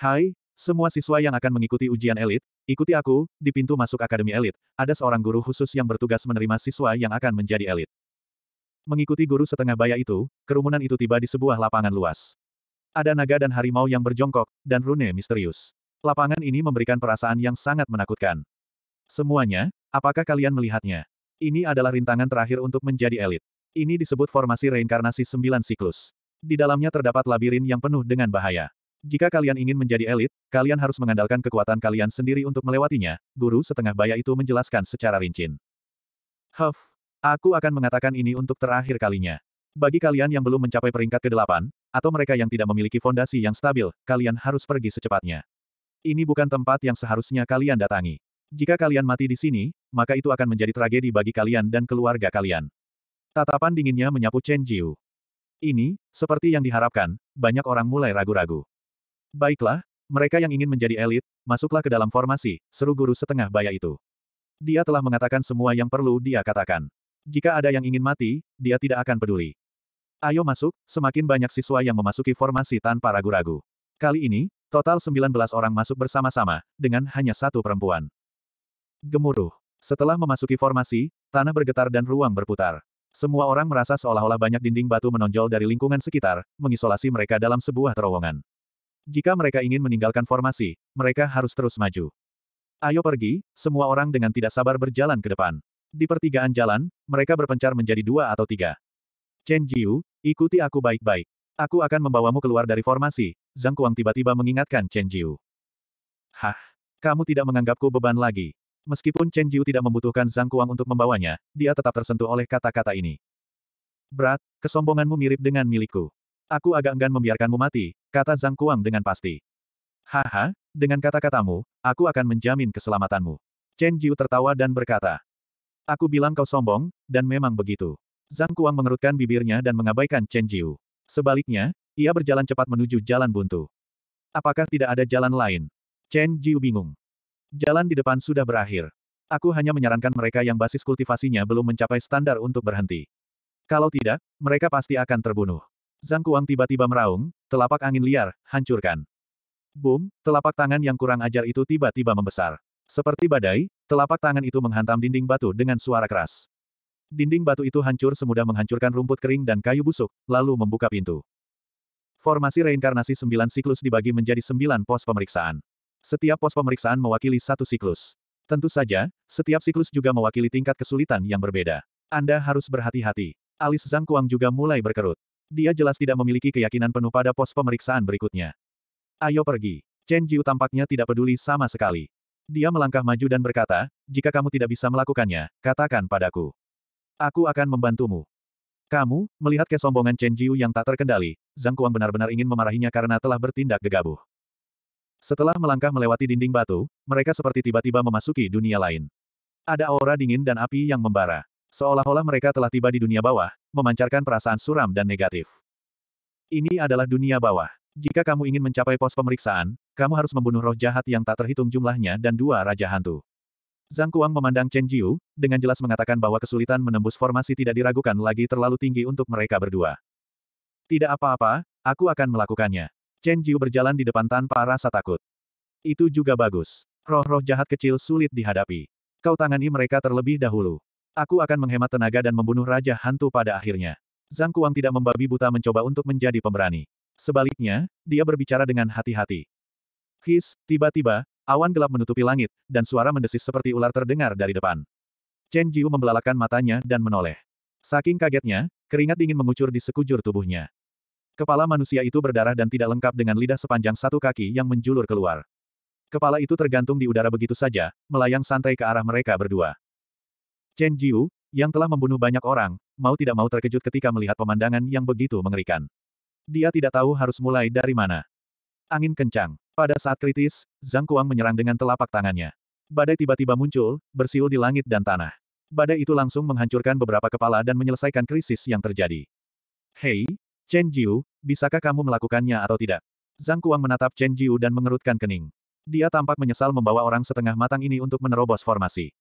Hai, semua siswa yang akan mengikuti ujian elit, ikuti aku, di pintu masuk Akademi Elit, ada seorang guru khusus yang bertugas menerima siswa yang akan menjadi elit. Mengikuti guru setengah baya itu, kerumunan itu tiba di sebuah lapangan luas. Ada naga dan harimau yang berjongkok, dan rune misterius. Lapangan ini memberikan perasaan yang sangat menakutkan. Semuanya, apakah kalian melihatnya? Ini adalah rintangan terakhir untuk menjadi elit. Ini disebut formasi reinkarnasi sembilan siklus. Di dalamnya terdapat labirin yang penuh dengan bahaya. Jika kalian ingin menjadi elit, kalian harus mengandalkan kekuatan kalian sendiri untuk melewatinya, guru setengah baya itu menjelaskan secara rinci. Huff, aku akan mengatakan ini untuk terakhir kalinya. Bagi kalian yang belum mencapai peringkat ke-8, atau mereka yang tidak memiliki fondasi yang stabil, kalian harus pergi secepatnya. Ini bukan tempat yang seharusnya kalian datangi. Jika kalian mati di sini, maka itu akan menjadi tragedi bagi kalian dan keluarga kalian. Tatapan dinginnya menyapu Chen Jiu. Ini, seperti yang diharapkan, banyak orang mulai ragu-ragu. Baiklah, mereka yang ingin menjadi elit, masuklah ke dalam formasi, seru guru setengah baya itu. Dia telah mengatakan semua yang perlu dia katakan. Jika ada yang ingin mati, dia tidak akan peduli. Ayo masuk, semakin banyak siswa yang memasuki formasi tanpa ragu-ragu. Kali ini, total 19 orang masuk bersama-sama, dengan hanya satu perempuan. Gemuruh. Setelah memasuki formasi, tanah bergetar dan ruang berputar. Semua orang merasa seolah-olah banyak dinding batu menonjol dari lingkungan sekitar, mengisolasi mereka dalam sebuah terowongan. Jika mereka ingin meninggalkan formasi, mereka harus terus maju. Ayo pergi, semua orang dengan tidak sabar berjalan ke depan. Di pertigaan jalan, mereka berpencar menjadi dua atau tiga. Chen Jiu, ikuti aku baik-baik. Aku akan membawamu keluar dari formasi, Zhang Kuang tiba-tiba mengingatkan Chen Jiu. Hah, kamu tidak menganggapku beban lagi. Meskipun Chen Jiu tidak membutuhkan Zhang Kuang untuk membawanya, dia tetap tersentuh oleh kata-kata ini. Berat, kesombonganmu mirip dengan milikku. Aku agak enggan membiarkanmu mati, kata Zhang Kuang dengan pasti. Haha, dengan kata-katamu, aku akan menjamin keselamatanmu. Chen Jiu tertawa dan berkata. Aku bilang kau sombong, dan memang begitu. Zhang Kuang mengerutkan bibirnya dan mengabaikan Chen Jiu. Sebaliknya, ia berjalan cepat menuju jalan buntu. Apakah tidak ada jalan lain? Chen Jiu bingung. Jalan di depan sudah berakhir. Aku hanya menyarankan mereka yang basis kultivasinya belum mencapai standar untuk berhenti. Kalau tidak, mereka pasti akan terbunuh. Zhang Kuang tiba-tiba meraung, telapak angin liar, hancurkan. Boom, telapak tangan yang kurang ajar itu tiba-tiba membesar. Seperti badai, telapak tangan itu menghantam dinding batu dengan suara keras. Dinding batu itu hancur semudah menghancurkan rumput kering dan kayu busuk, lalu membuka pintu. Formasi reinkarnasi sembilan siklus dibagi menjadi sembilan pos pemeriksaan. Setiap pos pemeriksaan mewakili satu siklus. Tentu saja, setiap siklus juga mewakili tingkat kesulitan yang berbeda. Anda harus berhati-hati. Alis Zhang Kuang juga mulai berkerut. Dia jelas tidak memiliki keyakinan penuh pada pos pemeriksaan berikutnya. Ayo pergi. Chen Jiu tampaknya tidak peduli sama sekali. Dia melangkah maju dan berkata, jika kamu tidak bisa melakukannya, katakan padaku. Aku akan membantumu. Kamu, melihat kesombongan Chen Jiu yang tak terkendali, Zhang Kuang benar-benar ingin memarahinya karena telah bertindak gegabah. Setelah melangkah melewati dinding batu, mereka seperti tiba-tiba memasuki dunia lain. Ada aura dingin dan api yang membara. Seolah-olah mereka telah tiba di dunia bawah, memancarkan perasaan suram dan negatif. Ini adalah dunia bawah. Jika kamu ingin mencapai pos pemeriksaan, kamu harus membunuh roh jahat yang tak terhitung jumlahnya dan dua raja hantu. Zhang Kuang memandang Chen Jiu, dengan jelas mengatakan bahwa kesulitan menembus formasi tidak diragukan lagi terlalu tinggi untuk mereka berdua. Tidak apa-apa, aku akan melakukannya. Chen Jiu berjalan di depan tanpa rasa takut. Itu juga bagus. Roh-roh jahat kecil sulit dihadapi. Kau tangani mereka terlebih dahulu. Aku akan menghemat tenaga dan membunuh Raja Hantu pada akhirnya. Zhang Kuang tidak membabi buta mencoba untuk menjadi pemberani. Sebaliknya, dia berbicara dengan hati-hati. His, tiba-tiba, awan gelap menutupi langit, dan suara mendesis seperti ular terdengar dari depan. Chen Jiu membelalakan matanya dan menoleh. Saking kagetnya, keringat dingin mengucur di sekujur tubuhnya. Kepala manusia itu berdarah dan tidak lengkap dengan lidah sepanjang satu kaki yang menjulur keluar. Kepala itu tergantung di udara begitu saja, melayang santai ke arah mereka berdua. Chen Jiu, yang telah membunuh banyak orang, mau tidak mau terkejut ketika melihat pemandangan yang begitu mengerikan. Dia tidak tahu harus mulai dari mana. Angin kencang. Pada saat kritis, Zhang Kuang menyerang dengan telapak tangannya. Badai tiba-tiba muncul, bersiul di langit dan tanah. Badai itu langsung menghancurkan beberapa kepala dan menyelesaikan krisis yang terjadi. Hei, Chen Jiu, bisakah kamu melakukannya atau tidak? Zhang Kuang menatap Chen Jiu dan mengerutkan kening. Dia tampak menyesal membawa orang setengah matang ini untuk menerobos formasi.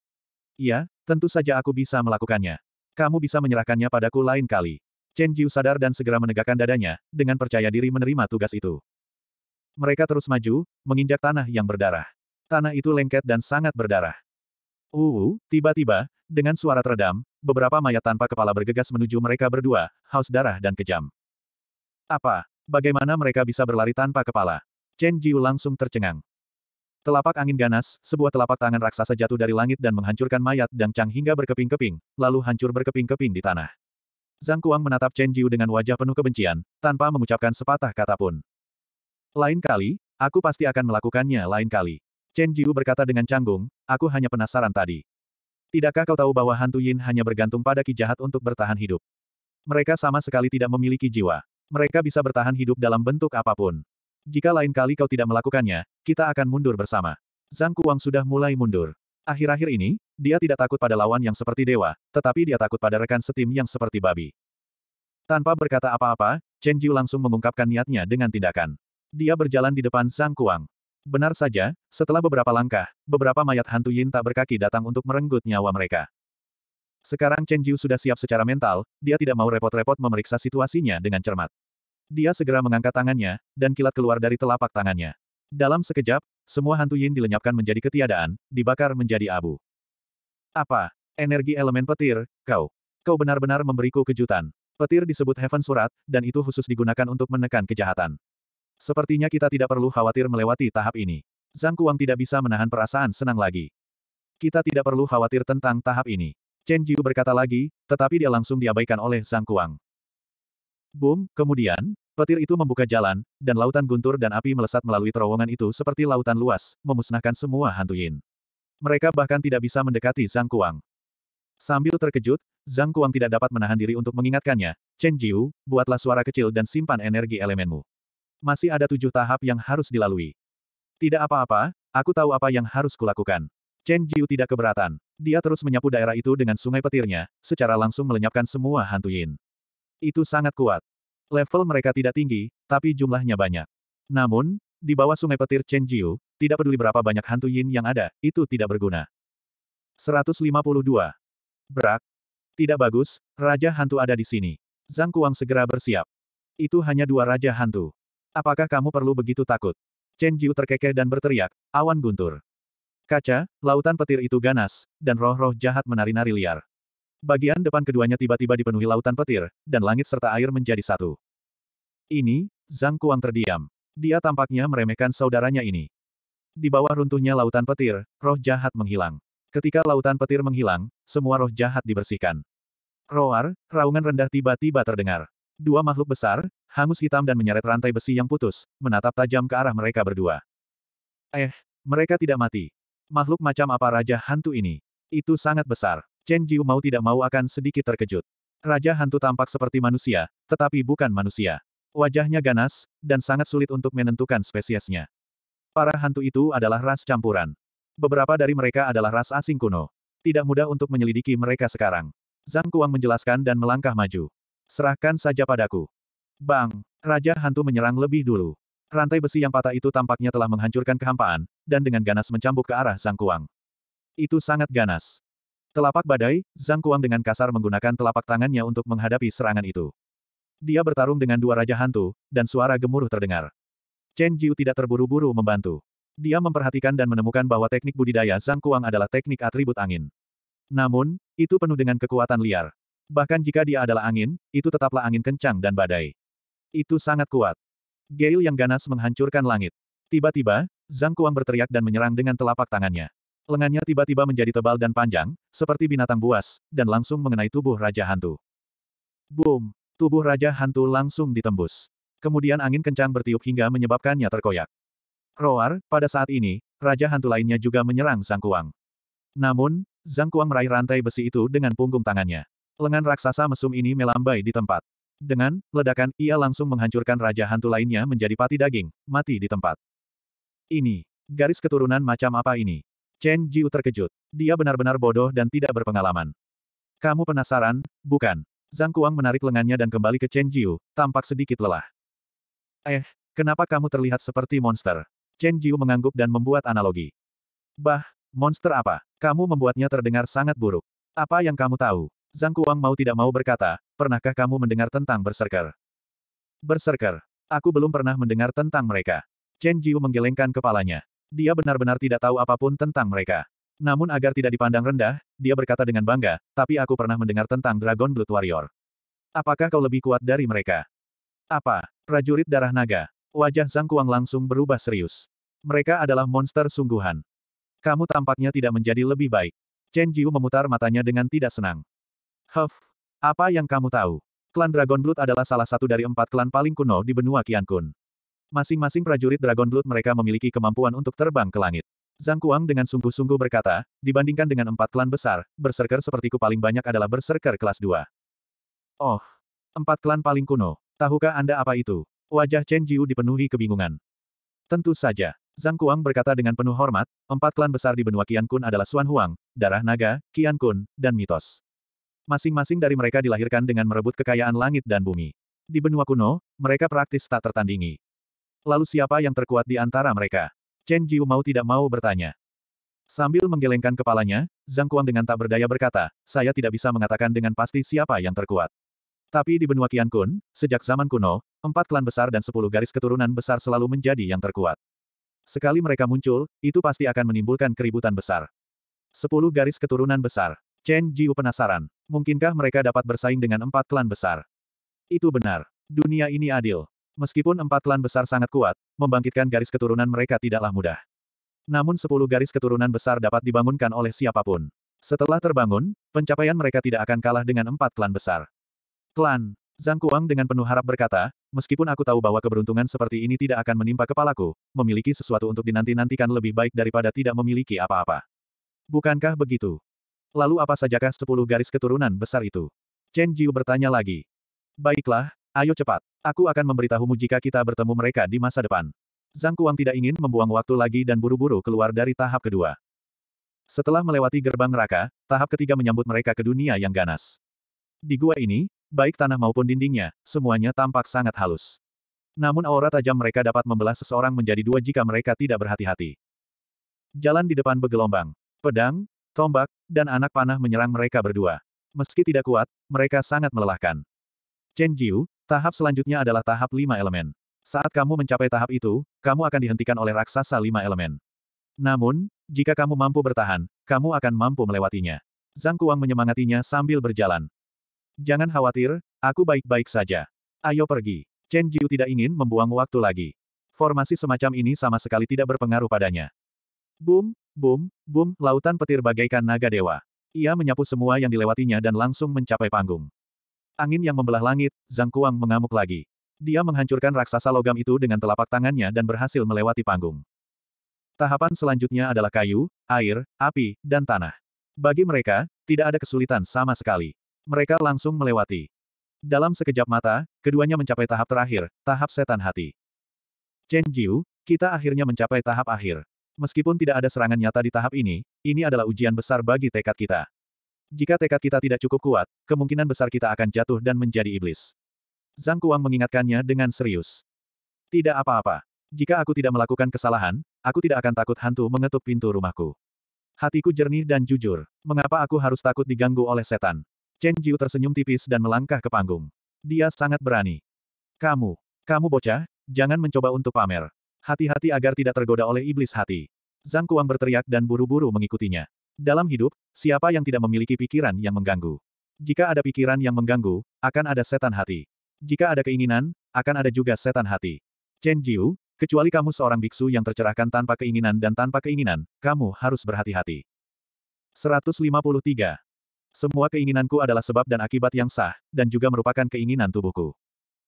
Iya, tentu saja aku bisa melakukannya. Kamu bisa menyerahkannya padaku lain kali. Chen Jiu sadar dan segera menegakkan dadanya, dengan percaya diri menerima tugas itu. Mereka terus maju, menginjak tanah yang berdarah. Tanah itu lengket dan sangat berdarah. Uu, tiba-tiba, dengan suara teredam, beberapa mayat tanpa kepala bergegas menuju mereka berdua, haus darah dan kejam. Apa? Bagaimana mereka bisa berlari tanpa kepala? Chen Jiu langsung tercengang. Telapak angin ganas, sebuah telapak tangan raksasa jatuh dari langit dan menghancurkan mayat Dang Chang hingga berkeping-keping, lalu hancur berkeping-keping di tanah. Zhang Kuang menatap Chen Jiu dengan wajah penuh kebencian, tanpa mengucapkan sepatah kata pun. Lain kali, aku pasti akan melakukannya lain kali. Chen Jiu berkata dengan canggung, aku hanya penasaran tadi. Tidakkah kau tahu bahwa hantu Yin hanya bergantung pada ki jahat untuk bertahan hidup? Mereka sama sekali tidak memiliki jiwa. Mereka bisa bertahan hidup dalam bentuk apapun. Jika lain kali kau tidak melakukannya, kita akan mundur bersama. Zhang Kuang sudah mulai mundur. Akhir-akhir ini, dia tidak takut pada lawan yang seperti dewa, tetapi dia takut pada rekan setim yang seperti babi. Tanpa berkata apa-apa, Chen Jiu langsung mengungkapkan niatnya dengan tindakan. Dia berjalan di depan Zhang Kuang. Benar saja, setelah beberapa langkah, beberapa mayat hantu Yin tak berkaki datang untuk merenggut nyawa mereka. Sekarang Chen Jiu sudah siap secara mental, dia tidak mau repot-repot memeriksa situasinya dengan cermat. Dia segera mengangkat tangannya, dan kilat keluar dari telapak tangannya. Dalam sekejap, semua hantu Yin dilenyapkan menjadi ketiadaan, dibakar menjadi abu. Apa? Energi elemen petir, kau. Kau benar-benar memberiku kejutan. Petir disebut Heaven Surat, dan itu khusus digunakan untuk menekan kejahatan. Sepertinya kita tidak perlu khawatir melewati tahap ini. Zhang Kuang tidak bisa menahan perasaan senang lagi. Kita tidak perlu khawatir tentang tahap ini. Chen Jiu berkata lagi, tetapi dia langsung diabaikan oleh Zhang Kuang. Boom, kemudian, petir itu membuka jalan, dan lautan guntur dan api melesat melalui terowongan itu seperti lautan luas, memusnahkan semua hantu Yin. Mereka bahkan tidak bisa mendekati Zhang Kuang. Sambil terkejut, Zhang Kuang tidak dapat menahan diri untuk mengingatkannya, Chen Jiu, buatlah suara kecil dan simpan energi elemenmu. Masih ada tujuh tahap yang harus dilalui. Tidak apa-apa, aku tahu apa yang harus kulakukan. Chen Jiu tidak keberatan. Dia terus menyapu daerah itu dengan sungai petirnya, secara langsung melenyapkan semua hantu Yin. Itu sangat kuat. Level mereka tidak tinggi, tapi jumlahnya banyak. Namun, di bawah sungai petir Chen Jiu, tidak peduli berapa banyak hantu yin yang ada, itu tidak berguna. 152. Brak. Tidak bagus, Raja Hantu ada di sini. Zhang Kuang segera bersiap. Itu hanya dua Raja Hantu. Apakah kamu perlu begitu takut? Chen Jiu terkekeh dan berteriak, awan guntur. Kaca, lautan petir itu ganas, dan roh-roh jahat menari-nari liar. Bagian depan keduanya tiba-tiba dipenuhi lautan petir, dan langit serta air menjadi satu. Ini, Zhang Kuang terdiam. Dia tampaknya meremehkan saudaranya ini. Di bawah runtuhnya lautan petir, roh jahat menghilang. Ketika lautan petir menghilang, semua roh jahat dibersihkan. Roar, raungan rendah tiba-tiba terdengar. Dua makhluk besar, hangus hitam dan menyeret rantai besi yang putus, menatap tajam ke arah mereka berdua. Eh, mereka tidak mati. Makhluk macam apa Raja Hantu ini? Itu sangat besar. Chen Jiu mau tidak mau akan sedikit terkejut. Raja hantu tampak seperti manusia, tetapi bukan manusia. Wajahnya ganas, dan sangat sulit untuk menentukan spesiesnya. Para hantu itu adalah ras campuran. Beberapa dari mereka adalah ras asing kuno. Tidak mudah untuk menyelidiki mereka sekarang. Zhang Kuang menjelaskan dan melangkah maju. Serahkan saja padaku. Bang! Raja hantu menyerang lebih dulu. Rantai besi yang patah itu tampaknya telah menghancurkan kehampaan, dan dengan ganas mencambuk ke arah Zhang Kuang. Itu sangat ganas. Telapak badai, Zhang Kuang dengan kasar menggunakan telapak tangannya untuk menghadapi serangan itu. Dia bertarung dengan dua raja hantu, dan suara gemuruh terdengar. Chen Jiu tidak terburu-buru membantu. Dia memperhatikan dan menemukan bahwa teknik budidaya Zhang Kuang adalah teknik atribut angin. Namun, itu penuh dengan kekuatan liar. Bahkan jika dia adalah angin, itu tetaplah angin kencang dan badai. Itu sangat kuat. Gale yang ganas menghancurkan langit. Tiba-tiba, Zhang Kuang berteriak dan menyerang dengan telapak tangannya. Lengannya tiba-tiba menjadi tebal dan panjang, seperti binatang buas, dan langsung mengenai tubuh Raja Hantu. Boom! Tubuh Raja Hantu langsung ditembus. Kemudian angin kencang bertiup hingga menyebabkannya terkoyak. Roar, pada saat ini, Raja Hantu lainnya juga menyerang Zhang Kuang. Namun, Zhang Kuang meraih rantai besi itu dengan punggung tangannya. Lengan raksasa mesum ini melambai di tempat. Dengan ledakan, ia langsung menghancurkan raja hantu lainnya menjadi pati daging, mati di tempat. Ini, garis keturunan macam apa ini? Chen Jiu terkejut. Dia benar-benar bodoh dan tidak berpengalaman. Kamu penasaran, bukan? Zhang Kuang menarik lengannya dan kembali ke Chen Jiu, tampak sedikit lelah. Eh, kenapa kamu terlihat seperti monster? Chen Jiu mengangguk dan membuat analogi. Bah, monster apa? Kamu membuatnya terdengar sangat buruk. Apa yang kamu tahu? Zhang Kuang mau tidak mau berkata, pernahkah kamu mendengar tentang berserker? Berserker. Aku belum pernah mendengar tentang mereka. Chen Jiu menggelengkan kepalanya. Dia benar-benar tidak tahu apapun tentang mereka. Namun agar tidak dipandang rendah, dia berkata dengan bangga, tapi aku pernah mendengar tentang Dragon Blood Warrior. Apakah kau lebih kuat dari mereka? Apa? Prajurit darah naga. Wajah Zhang Kuang langsung berubah serius. Mereka adalah monster sungguhan. Kamu tampaknya tidak menjadi lebih baik. Chen Jiu memutar matanya dengan tidak senang. Huff, apa yang kamu tahu? Klan Dragon Blood adalah salah satu dari empat klan paling kuno di benua Qiankun. Masing-masing prajurit Dragon Blood mereka memiliki kemampuan untuk terbang ke langit. Zhang Kuang dengan sungguh-sungguh berkata, dibandingkan dengan empat klan besar, berserker sepertiku paling banyak adalah berserker kelas 2. Oh, empat klan paling kuno. Tahukah Anda apa itu? Wajah Chen Jiu dipenuhi kebingungan. Tentu saja. Zhang Kuang berkata dengan penuh hormat, empat klan besar di benua Qian Kun adalah Xuan Huang, Darah Naga, Qian Kun, dan Mitos. Masing-masing dari mereka dilahirkan dengan merebut kekayaan langit dan bumi. Di benua kuno, mereka praktis tak tertandingi. Lalu siapa yang terkuat di antara mereka? Chen Jiu mau tidak mau bertanya. Sambil menggelengkan kepalanya, Zhang Kuang dengan tak berdaya berkata, saya tidak bisa mengatakan dengan pasti siapa yang terkuat. Tapi di benua Qian Kun, sejak zaman kuno, empat klan besar dan sepuluh garis keturunan besar selalu menjadi yang terkuat. Sekali mereka muncul, itu pasti akan menimbulkan keributan besar. Sepuluh garis keturunan besar. Chen Jiu penasaran. Mungkinkah mereka dapat bersaing dengan empat klan besar? Itu benar. Dunia ini adil. Meskipun empat klan besar sangat kuat, membangkitkan garis keturunan mereka tidaklah mudah. Namun sepuluh garis keturunan besar dapat dibangunkan oleh siapapun. Setelah terbangun, pencapaian mereka tidak akan kalah dengan empat klan besar. Klan, Zhang Kuang dengan penuh harap berkata, meskipun aku tahu bahwa keberuntungan seperti ini tidak akan menimpa kepalaku, memiliki sesuatu untuk dinanti-nantikan lebih baik daripada tidak memiliki apa-apa. Bukankah begitu? Lalu apa sajakah sepuluh garis keturunan besar itu? Chen Jiu bertanya lagi. Baiklah, Ayo cepat. Aku akan memberitahumu jika kita bertemu mereka di masa depan. Zhang Kuang tidak ingin membuang waktu lagi dan buru-buru keluar dari tahap kedua. Setelah melewati gerbang neraka, tahap ketiga menyambut mereka ke dunia yang ganas. Di gua ini, baik tanah maupun dindingnya, semuanya tampak sangat halus. Namun aura tajam mereka dapat membelah seseorang menjadi dua jika mereka tidak berhati-hati. Jalan di depan bergelombang. Pedang, tombak, dan anak panah menyerang mereka berdua. Meski tidak kuat, mereka sangat melelahkan. Chen Jiu, Tahap selanjutnya adalah tahap lima elemen. Saat kamu mencapai tahap itu, kamu akan dihentikan oleh raksasa lima elemen. Namun, jika kamu mampu bertahan, kamu akan mampu melewatinya. Zhang Kuang menyemangatinya sambil berjalan. Jangan khawatir, aku baik-baik saja. Ayo pergi. Chen Jiu tidak ingin membuang waktu lagi. Formasi semacam ini sama sekali tidak berpengaruh padanya. Boom, boom, boom, lautan petir bagaikan naga dewa. Ia menyapu semua yang dilewatinya dan langsung mencapai panggung. Angin yang membelah langit, Zhang Kuang mengamuk lagi. Dia menghancurkan raksasa logam itu dengan telapak tangannya dan berhasil melewati panggung. Tahapan selanjutnya adalah kayu, air, api, dan tanah. Bagi mereka, tidak ada kesulitan sama sekali. Mereka langsung melewati. Dalam sekejap mata, keduanya mencapai tahap terakhir, tahap setan hati. Chen Jiu, kita akhirnya mencapai tahap akhir. Meskipun tidak ada serangan nyata di tahap ini, ini adalah ujian besar bagi tekad kita. Jika tekad kita tidak cukup kuat, kemungkinan besar kita akan jatuh dan menjadi iblis. Zhang Kuang mengingatkannya dengan serius. Tidak apa-apa. Jika aku tidak melakukan kesalahan, aku tidak akan takut hantu mengetuk pintu rumahku. Hatiku jernih dan jujur. Mengapa aku harus takut diganggu oleh setan? Chen Jiu tersenyum tipis dan melangkah ke panggung. Dia sangat berani. Kamu, kamu bocah, jangan mencoba untuk pamer. Hati-hati agar tidak tergoda oleh iblis hati. Zhang Kuang berteriak dan buru-buru mengikutinya. Dalam hidup, siapa yang tidak memiliki pikiran yang mengganggu? Jika ada pikiran yang mengganggu, akan ada setan hati. Jika ada keinginan, akan ada juga setan hati. Chen Jiu, kecuali kamu seorang biksu yang tercerahkan tanpa keinginan dan tanpa keinginan, kamu harus berhati-hati. 153. Semua keinginanku adalah sebab dan akibat yang sah, dan juga merupakan keinginan tubuhku.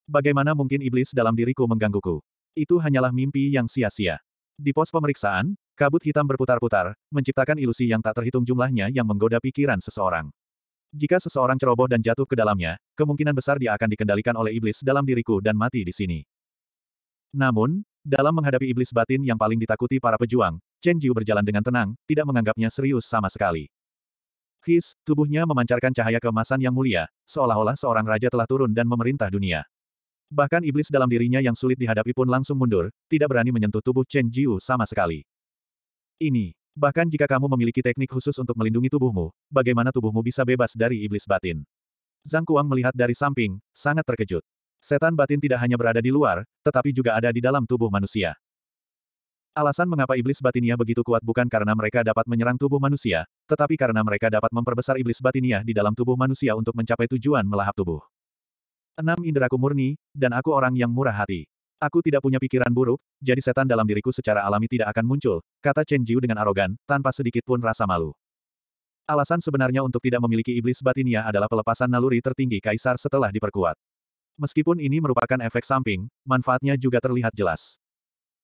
Bagaimana mungkin iblis dalam diriku menggangguku? Itu hanyalah mimpi yang sia-sia. Di pos pemeriksaan, kabut hitam berputar-putar, menciptakan ilusi yang tak terhitung jumlahnya yang menggoda pikiran seseorang. Jika seseorang ceroboh dan jatuh ke dalamnya, kemungkinan besar dia akan dikendalikan oleh iblis dalam diriku dan mati di sini. Namun, dalam menghadapi iblis batin yang paling ditakuti para pejuang, Chen Jiu berjalan dengan tenang, tidak menganggapnya serius sama sekali. His, tubuhnya memancarkan cahaya kemasan yang mulia, seolah-olah seorang raja telah turun dan memerintah dunia. Bahkan iblis dalam dirinya yang sulit dihadapi pun langsung mundur, tidak berani menyentuh tubuh Chen Jiu sama sekali. Ini, bahkan jika kamu memiliki teknik khusus untuk melindungi tubuhmu, bagaimana tubuhmu bisa bebas dari iblis batin? Zhang Kuang melihat dari samping, sangat terkejut. Setan batin tidak hanya berada di luar, tetapi juga ada di dalam tubuh manusia. Alasan mengapa iblis batinia begitu kuat bukan karena mereka dapat menyerang tubuh manusia, tetapi karena mereka dapat memperbesar iblis batinia di dalam tubuh manusia untuk mencapai tujuan melahap tubuh. Enam inderaku murni, dan aku orang yang murah hati. Aku tidak punya pikiran buruk, jadi setan dalam diriku secara alami tidak akan muncul, kata Chen Jiu dengan arogan, tanpa sedikit pun rasa malu. Alasan sebenarnya untuk tidak memiliki iblis batinia adalah pelepasan naluri tertinggi kaisar setelah diperkuat. Meskipun ini merupakan efek samping, manfaatnya juga terlihat jelas.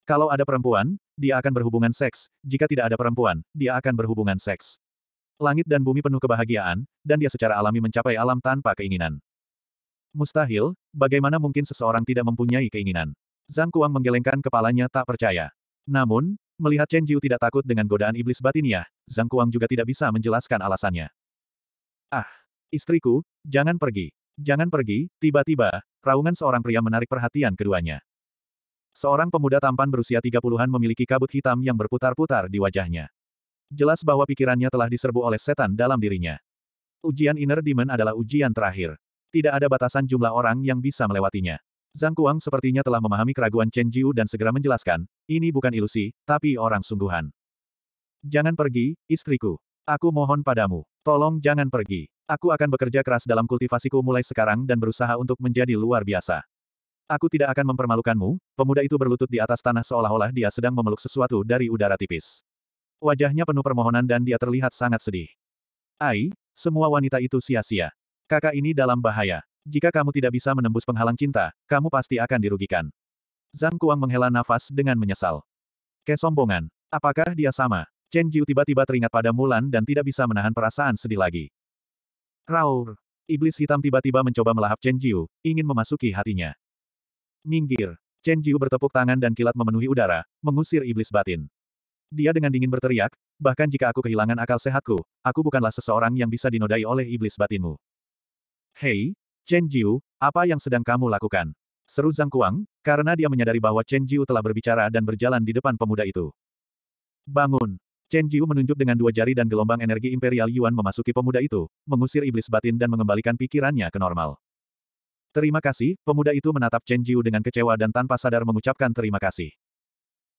Kalau ada perempuan, dia akan berhubungan seks, jika tidak ada perempuan, dia akan berhubungan seks. Langit dan bumi penuh kebahagiaan, dan dia secara alami mencapai alam tanpa keinginan. Mustahil, bagaimana mungkin seseorang tidak mempunyai keinginan? Zhang Kuang menggelengkan kepalanya tak percaya. Namun, melihat Chen Jiu tidak takut dengan godaan iblis batinnya, Zhang Kuang juga tidak bisa menjelaskan alasannya. Ah, istriku, jangan pergi. Jangan pergi, tiba-tiba, raungan seorang pria menarik perhatian keduanya. Seorang pemuda tampan berusia 30-an memiliki kabut hitam yang berputar-putar di wajahnya. Jelas bahwa pikirannya telah diserbu oleh setan dalam dirinya. Ujian inner demon adalah ujian terakhir. Tidak ada batasan jumlah orang yang bisa melewatinya. Zhang Kuang sepertinya telah memahami keraguan Chen Jiu dan segera menjelaskan, ini bukan ilusi, tapi orang sungguhan. Jangan pergi, istriku. Aku mohon padamu. Tolong jangan pergi. Aku akan bekerja keras dalam kultivasiku mulai sekarang dan berusaha untuk menjadi luar biasa. Aku tidak akan mempermalukanmu, pemuda itu berlutut di atas tanah seolah-olah dia sedang memeluk sesuatu dari udara tipis. Wajahnya penuh permohonan dan dia terlihat sangat sedih. Ai, semua wanita itu sia-sia. Kakak ini dalam bahaya. Jika kamu tidak bisa menembus penghalang cinta, kamu pasti akan dirugikan. Zhang Kuang menghela nafas dengan menyesal. Kesombongan. Apakah dia sama? Chen Jiu tiba-tiba teringat pada Mulan dan tidak bisa menahan perasaan sedih lagi. Raur. Iblis hitam tiba-tiba mencoba melahap Chen Jiu, ingin memasuki hatinya. Minggir. Chen Jiu bertepuk tangan dan kilat memenuhi udara, mengusir iblis batin. Dia dengan dingin berteriak, bahkan jika aku kehilangan akal sehatku, aku bukanlah seseorang yang bisa dinodai oleh iblis batinmu. Hei, Chen Jiu, apa yang sedang kamu lakukan? Seru Zhang Kuang, karena dia menyadari bahwa Chen Jiu telah berbicara dan berjalan di depan pemuda itu. Bangun! Chen Jiu menunjuk dengan dua jari dan gelombang energi Imperial Yuan memasuki pemuda itu, mengusir iblis batin dan mengembalikan pikirannya ke normal. Terima kasih, pemuda itu menatap Chen Jiu dengan kecewa dan tanpa sadar mengucapkan terima kasih.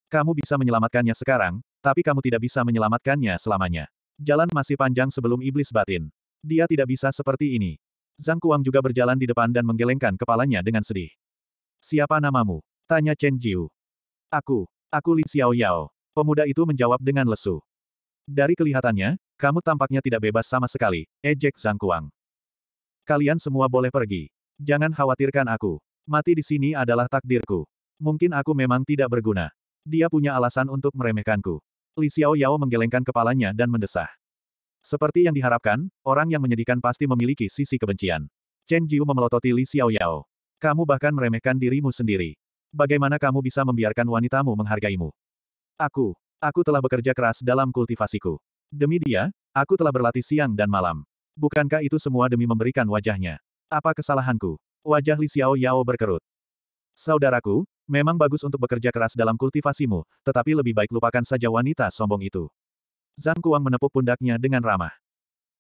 Kamu bisa menyelamatkannya sekarang, tapi kamu tidak bisa menyelamatkannya selamanya. Jalan masih panjang sebelum iblis batin. Dia tidak bisa seperti ini. Zhang Kuang juga berjalan di depan dan menggelengkan kepalanya dengan sedih. Siapa namamu? Tanya Chen Jiu. Aku, aku Li Xiao Yao. Pemuda itu menjawab dengan lesu. Dari kelihatannya, kamu tampaknya tidak bebas sama sekali, ejek Zhang Kuang. Kalian semua boleh pergi. Jangan khawatirkan aku. Mati di sini adalah takdirku. Mungkin aku memang tidak berguna. Dia punya alasan untuk meremehkanku. Li Xiao Yao menggelengkan kepalanya dan mendesah. Seperti yang diharapkan, orang yang menyedihkan pasti memiliki sisi kebencian. Chen Jiu memelototi Li Yao. Kamu bahkan meremehkan dirimu sendiri. Bagaimana kamu bisa membiarkan wanitamu menghargaimu? Aku, aku telah bekerja keras dalam kultivasiku. Demi dia, aku telah berlatih siang dan malam. Bukankah itu semua demi memberikan wajahnya? Apa kesalahanku? Wajah Li Yao berkerut. Saudaraku, memang bagus untuk bekerja keras dalam kultivasimu, tetapi lebih baik lupakan saja wanita sombong itu. Zhang Kuang menepuk pundaknya dengan ramah.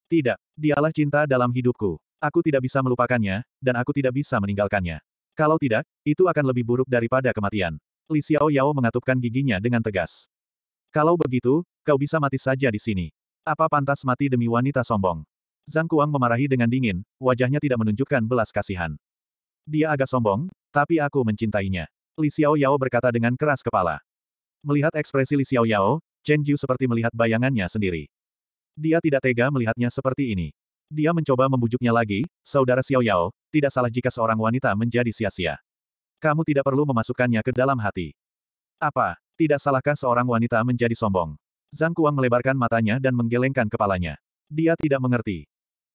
Tidak, dialah cinta dalam hidupku. Aku tidak bisa melupakannya, dan aku tidak bisa meninggalkannya. Kalau tidak, itu akan lebih buruk daripada kematian. Li Xiao Yao mengatupkan giginya dengan tegas. Kalau begitu, kau bisa mati saja di sini. Apa pantas mati demi wanita sombong? Zhang Kuang memarahi dengan dingin, wajahnya tidak menunjukkan belas kasihan. Dia agak sombong, tapi aku mencintainya. Li Xiao Yao berkata dengan keras kepala. Melihat ekspresi Li Xiao Yao, Chen Jiu seperti melihat bayangannya sendiri. Dia tidak tega melihatnya seperti ini. Dia mencoba membujuknya lagi, saudara Xiao Yao, tidak salah jika seorang wanita menjadi sia-sia. Kamu tidak perlu memasukkannya ke dalam hati. Apa, tidak salahkah seorang wanita menjadi sombong? Zhang Kuang melebarkan matanya dan menggelengkan kepalanya. Dia tidak mengerti.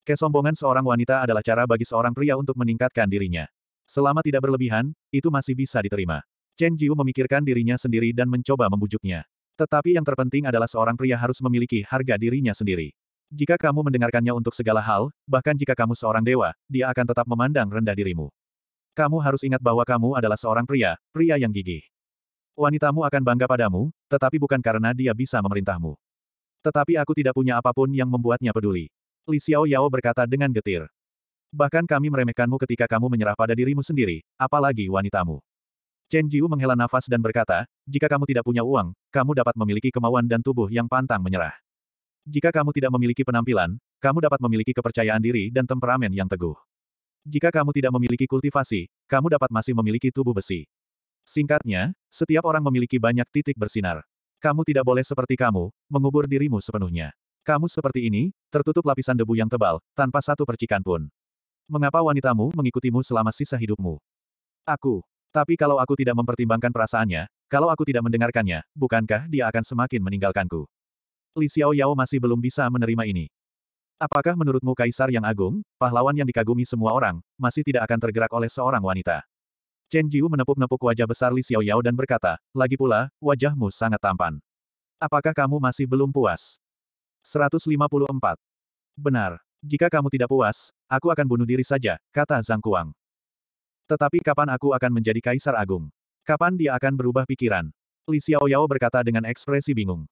Kesombongan seorang wanita adalah cara bagi seorang pria untuk meningkatkan dirinya. Selama tidak berlebihan, itu masih bisa diterima. Chen Jiu memikirkan dirinya sendiri dan mencoba membujuknya. Tetapi yang terpenting adalah seorang pria harus memiliki harga dirinya sendiri. Jika kamu mendengarkannya untuk segala hal, bahkan jika kamu seorang dewa, dia akan tetap memandang rendah dirimu. Kamu harus ingat bahwa kamu adalah seorang pria, pria yang gigih. Wanitamu akan bangga padamu, tetapi bukan karena dia bisa memerintahmu. Tetapi aku tidak punya apapun yang membuatnya peduli. Li Xiao Yao berkata dengan getir. Bahkan kami meremehkanmu ketika kamu menyerah pada dirimu sendiri, apalagi wanitamu. Chen Jiu menghela nafas dan berkata, jika kamu tidak punya uang, kamu dapat memiliki kemauan dan tubuh yang pantang menyerah. Jika kamu tidak memiliki penampilan, kamu dapat memiliki kepercayaan diri dan temperamen yang teguh. Jika kamu tidak memiliki kultivasi, kamu dapat masih memiliki tubuh besi. Singkatnya, setiap orang memiliki banyak titik bersinar. Kamu tidak boleh seperti kamu, mengubur dirimu sepenuhnya. Kamu seperti ini, tertutup lapisan debu yang tebal, tanpa satu percikan pun. Mengapa wanitamu mengikutimu selama sisa hidupmu? Aku, tapi kalau aku tidak mempertimbangkan perasaannya, kalau aku tidak mendengarkannya, bukankah dia akan semakin meninggalkanku? Li Xiao Yao masih belum bisa menerima ini. Apakah menurutmu kaisar yang agung, pahlawan yang dikagumi semua orang, masih tidak akan tergerak oleh seorang wanita? Chen Jiu menepuk-nepuk wajah besar Li Xiao Yao dan berkata, lagi pula, wajahmu sangat tampan. Apakah kamu masih belum puas? 154. Benar. Jika kamu tidak puas, aku akan bunuh diri saja, kata Zhang Kuang. Tetapi kapan aku akan menjadi kaisar agung? Kapan dia akan berubah pikiran? Li Xiaoyao berkata dengan ekspresi bingung.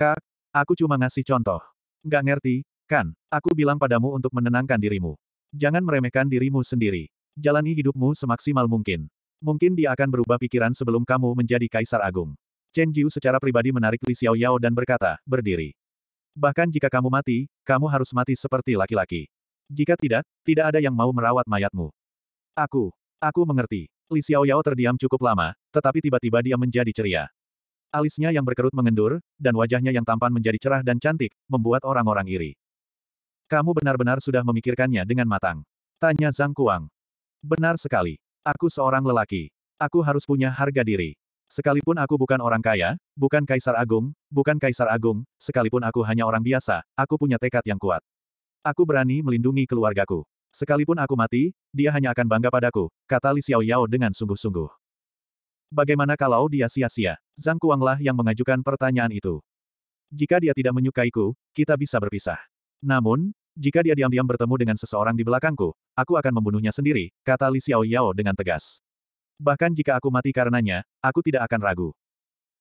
Kak, aku cuma ngasih contoh. Gak ngerti, kan? Aku bilang padamu untuk menenangkan dirimu. Jangan meremehkan dirimu sendiri. Jalani hidupmu semaksimal mungkin. Mungkin dia akan berubah pikiran sebelum kamu menjadi kaisar agung. Chen Jiu secara pribadi menarik Li Xiaoyao dan berkata, berdiri. Bahkan jika kamu mati, kamu harus mati seperti laki-laki. Jika tidak, tidak ada yang mau merawat mayatmu. Aku, Aku mengerti. Li Xiaoyao terdiam cukup lama, tetapi tiba-tiba dia menjadi ceria. Alisnya yang berkerut mengendur, dan wajahnya yang tampan menjadi cerah dan cantik, membuat orang-orang iri. Kamu benar-benar sudah memikirkannya dengan matang. Tanya Zhang Kuang. Benar sekali. Aku seorang lelaki. Aku harus punya harga diri. Sekalipun aku bukan orang kaya, bukan kaisar agung, bukan kaisar agung, sekalipun aku hanya orang biasa, aku punya tekad yang kuat. Aku berani melindungi keluargaku. Sekalipun aku mati, dia hanya akan bangga padaku, kata Li Xiaoyao dengan sungguh-sungguh. Bagaimana kalau dia sia-sia? Zhang Kuanglah yang mengajukan pertanyaan itu. Jika dia tidak menyukaiku, kita bisa berpisah. Namun, jika dia diam-diam bertemu dengan seseorang di belakangku, aku akan membunuhnya sendiri, kata Li Xiaoyao dengan tegas. Bahkan jika aku mati karenanya, aku tidak akan ragu.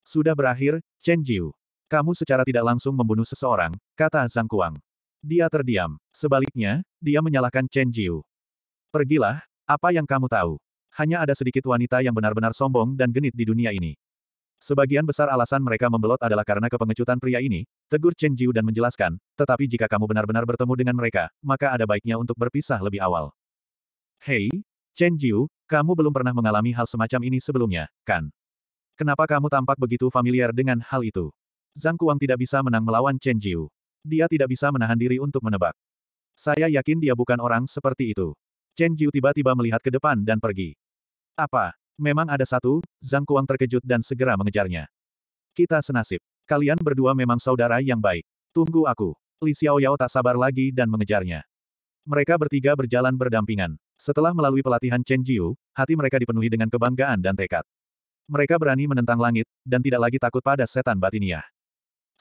Sudah berakhir, Chen Jiu. Kamu secara tidak langsung membunuh seseorang, kata Zhang Kuang. Dia terdiam. Sebaliknya, dia menyalahkan Chen Jiu. Pergilah, apa yang kamu tahu? Hanya ada sedikit wanita yang benar-benar sombong dan genit di dunia ini. Sebagian besar alasan mereka membelot adalah karena kepengecutan pria ini, tegur Chen Jiu dan menjelaskan, tetapi jika kamu benar-benar bertemu dengan mereka, maka ada baiknya untuk berpisah lebih awal. Hei, Chen Jiu, kamu belum pernah mengalami hal semacam ini sebelumnya, kan? Kenapa kamu tampak begitu familiar dengan hal itu? Zhang Kuang tidak bisa menang melawan Chen Jiu. Dia tidak bisa menahan diri untuk menebak. Saya yakin dia bukan orang seperti itu. Chen Jiu tiba-tiba melihat ke depan dan pergi. Apa? Memang ada satu, Zhang Kuang terkejut dan segera mengejarnya. Kita senasib. Kalian berdua memang saudara yang baik. Tunggu aku. Li Xiaoyao tak sabar lagi dan mengejarnya. Mereka bertiga berjalan berdampingan. Setelah melalui pelatihan Chen Jiu, hati mereka dipenuhi dengan kebanggaan dan tekad. Mereka berani menentang langit, dan tidak lagi takut pada setan batinia.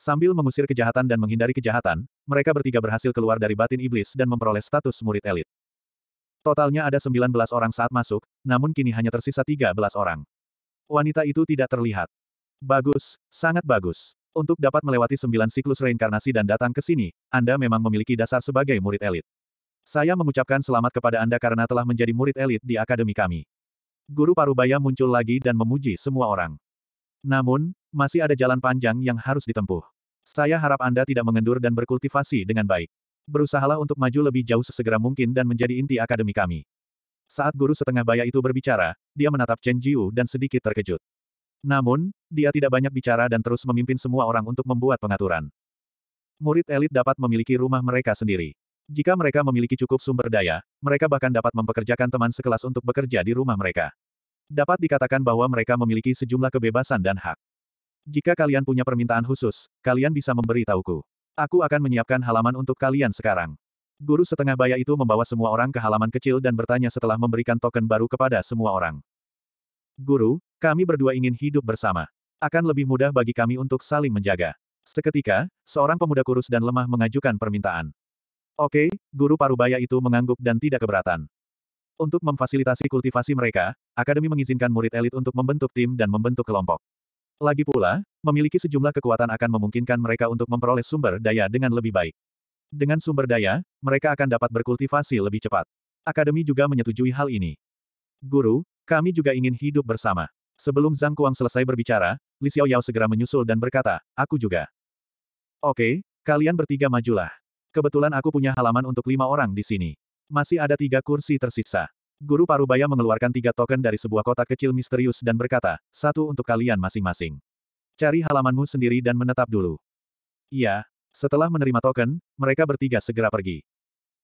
Sambil mengusir kejahatan dan menghindari kejahatan, mereka bertiga berhasil keluar dari batin iblis dan memperoleh status murid elit. Totalnya ada 19 orang saat masuk, namun kini hanya tersisa 13 orang. Wanita itu tidak terlihat. Bagus, sangat bagus. Untuk dapat melewati sembilan siklus reinkarnasi dan datang ke sini, Anda memang memiliki dasar sebagai murid elit. Saya mengucapkan selamat kepada Anda karena telah menjadi murid elit di akademi kami. Guru Parubaya muncul lagi dan memuji semua orang. Namun, masih ada jalan panjang yang harus ditempuh. Saya harap Anda tidak mengendur dan berkultivasi dengan baik. Berusahalah untuk maju lebih jauh sesegera mungkin dan menjadi inti akademi kami. Saat guru setengah baya itu berbicara, dia menatap Chen Jiu dan sedikit terkejut. Namun, dia tidak banyak bicara dan terus memimpin semua orang untuk membuat pengaturan. Murid elit dapat memiliki rumah mereka sendiri. Jika mereka memiliki cukup sumber daya, mereka bahkan dapat mempekerjakan teman sekelas untuk bekerja di rumah mereka. Dapat dikatakan bahwa mereka memiliki sejumlah kebebasan dan hak. Jika kalian punya permintaan khusus, kalian bisa memberitahuku. Aku akan menyiapkan halaman untuk kalian sekarang. Guru setengah baya itu membawa semua orang ke halaman kecil dan bertanya setelah memberikan token baru kepada semua orang. Guru, kami berdua ingin hidup bersama. Akan lebih mudah bagi kami untuk saling menjaga. Seketika, seorang pemuda kurus dan lemah mengajukan permintaan. Oke, guru parubaya itu mengangguk dan tidak keberatan. Untuk memfasilitasi kultivasi mereka, Akademi mengizinkan murid elit untuk membentuk tim dan membentuk kelompok. Lagi pula, memiliki sejumlah kekuatan akan memungkinkan mereka untuk memperoleh sumber daya dengan lebih baik. Dengan sumber daya, mereka akan dapat berkultivasi lebih cepat. Akademi juga menyetujui hal ini. Guru, kami juga ingin hidup bersama. Sebelum Zhang Kuang selesai berbicara, Li Yao segera menyusul dan berkata, aku juga. Oke, kalian bertiga majulah. Kebetulan aku punya halaman untuk lima orang di sini. Masih ada tiga kursi tersisa. Guru Parubaya mengeluarkan tiga token dari sebuah kotak kecil misterius dan berkata, satu untuk kalian masing-masing. Cari halamanmu sendiri dan menetap dulu. Iya. Setelah menerima token, mereka bertiga segera pergi.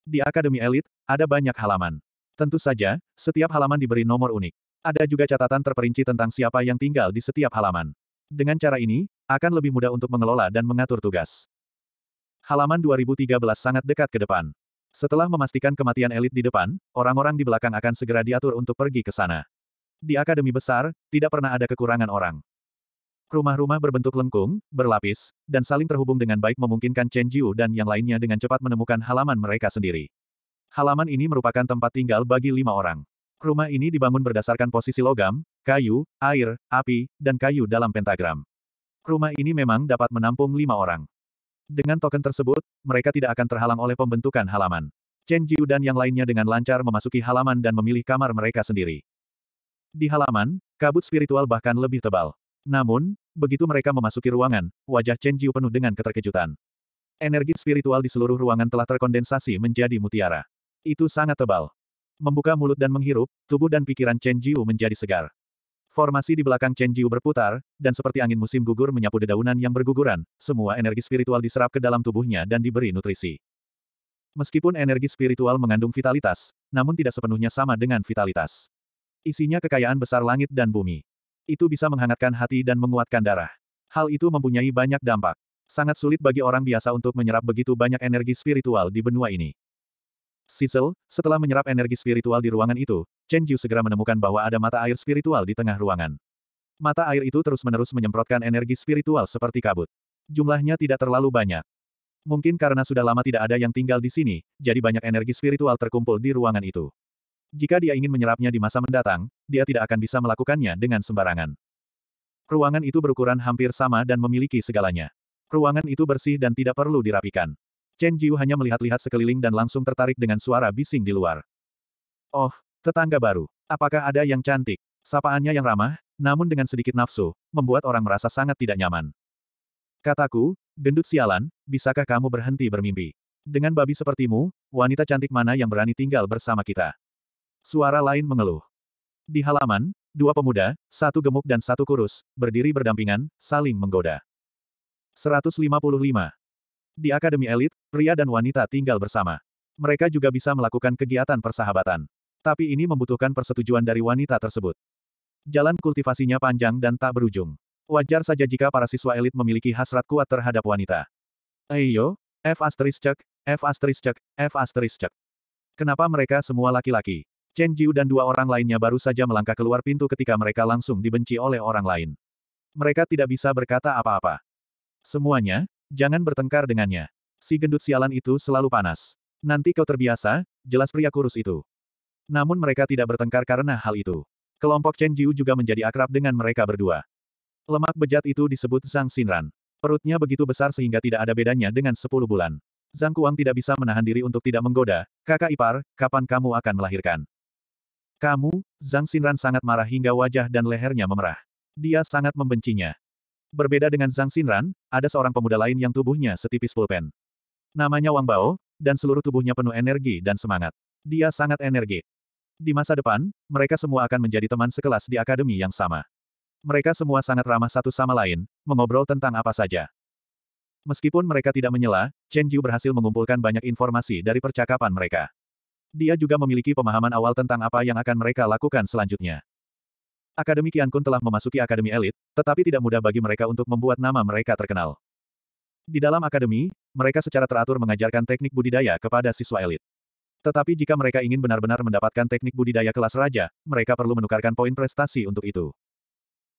Di Akademi Elit, ada banyak halaman. Tentu saja, setiap halaman diberi nomor unik. Ada juga catatan terperinci tentang siapa yang tinggal di setiap halaman. Dengan cara ini, akan lebih mudah untuk mengelola dan mengatur tugas. Halaman 2013 sangat dekat ke depan. Setelah memastikan kematian elit di depan, orang-orang di belakang akan segera diatur untuk pergi ke sana. Di akademi besar, tidak pernah ada kekurangan orang. Rumah-rumah berbentuk lengkung, berlapis, dan saling terhubung dengan baik memungkinkan Chen Jiu dan yang lainnya dengan cepat menemukan halaman mereka sendiri. Halaman ini merupakan tempat tinggal bagi lima orang. Rumah ini dibangun berdasarkan posisi logam, kayu, air, api, dan kayu dalam pentagram. Rumah ini memang dapat menampung lima orang. Dengan token tersebut, mereka tidak akan terhalang oleh pembentukan halaman. Chen Jiu dan yang lainnya dengan lancar memasuki halaman dan memilih kamar mereka sendiri. Di halaman, kabut spiritual bahkan lebih tebal. Namun, begitu mereka memasuki ruangan, wajah Chen Jiu penuh dengan keterkejutan. Energi spiritual di seluruh ruangan telah terkondensasi menjadi mutiara. Itu sangat tebal. Membuka mulut dan menghirup, tubuh dan pikiran Chen Jiu menjadi segar. Formasi di belakang Chen Jiu berputar, dan seperti angin musim gugur menyapu dedaunan yang berguguran, semua energi spiritual diserap ke dalam tubuhnya dan diberi nutrisi. Meskipun energi spiritual mengandung vitalitas, namun tidak sepenuhnya sama dengan vitalitas. Isinya kekayaan besar langit dan bumi. Itu bisa menghangatkan hati dan menguatkan darah. Hal itu mempunyai banyak dampak. Sangat sulit bagi orang biasa untuk menyerap begitu banyak energi spiritual di benua ini. Sizzle, setelah menyerap energi spiritual di ruangan itu, Chen Jiu segera menemukan bahwa ada mata air spiritual di tengah ruangan. Mata air itu terus-menerus menyemprotkan energi spiritual seperti kabut. Jumlahnya tidak terlalu banyak. Mungkin karena sudah lama tidak ada yang tinggal di sini, jadi banyak energi spiritual terkumpul di ruangan itu. Jika dia ingin menyerapnya di masa mendatang, dia tidak akan bisa melakukannya dengan sembarangan. Ruangan itu berukuran hampir sama dan memiliki segalanya. Ruangan itu bersih dan tidak perlu dirapikan. Chen Jiu hanya melihat-lihat sekeliling dan langsung tertarik dengan suara bising di luar. Oh, tetangga baru. Apakah ada yang cantik? Sapaannya yang ramah, namun dengan sedikit nafsu, membuat orang merasa sangat tidak nyaman. Kataku, gendut sialan, bisakah kamu berhenti bermimpi? Dengan babi sepertimu, wanita cantik mana yang berani tinggal bersama kita? Suara lain mengeluh. Di halaman, dua pemuda, satu gemuk dan satu kurus, berdiri berdampingan, saling menggoda. 155. Di akademi elit, pria dan wanita tinggal bersama. Mereka juga bisa melakukan kegiatan persahabatan. Tapi ini membutuhkan persetujuan dari wanita tersebut. Jalan kultivasinya panjang dan tak berujung. Wajar saja jika para siswa elit memiliki hasrat kuat terhadap wanita. Ayo, F asteris cek, F asteris cek, F asteris cek. Kenapa mereka semua laki-laki? Chen Jiu dan dua orang lainnya baru saja melangkah keluar pintu ketika mereka langsung dibenci oleh orang lain. Mereka tidak bisa berkata apa-apa. Semuanya, Jangan bertengkar dengannya. Si gendut sialan itu selalu panas. Nanti kau terbiasa, jelas pria kurus itu. Namun mereka tidak bertengkar karena hal itu. Kelompok Chen Jiu juga menjadi akrab dengan mereka berdua. Lemak bejat itu disebut Zhang Xinran. Perutnya begitu besar sehingga tidak ada bedanya dengan 10 bulan. Zhang Kuang tidak bisa menahan diri untuk tidak menggoda, kakak ipar, kapan kamu akan melahirkan? Kamu, Zhang Xinran sangat marah hingga wajah dan lehernya memerah. Dia sangat membencinya. Berbeda dengan Zhang Xinran, ada seorang pemuda lain yang tubuhnya setipis pulpen. Namanya Wang Bao, dan seluruh tubuhnya penuh energi dan semangat. Dia sangat energik. Di masa depan, mereka semua akan menjadi teman sekelas di akademi yang sama. Mereka semua sangat ramah satu sama lain, mengobrol tentang apa saja. Meskipun mereka tidak menyela, Chen Jiu berhasil mengumpulkan banyak informasi dari percakapan mereka. Dia juga memiliki pemahaman awal tentang apa yang akan mereka lakukan selanjutnya. Akademi Kian Kun telah memasuki akademi elit, tetapi tidak mudah bagi mereka untuk membuat nama mereka terkenal. Di dalam akademi, mereka secara teratur mengajarkan teknik budidaya kepada siswa elit. Tetapi jika mereka ingin benar-benar mendapatkan teknik budidaya kelas raja, mereka perlu menukarkan poin prestasi untuk itu.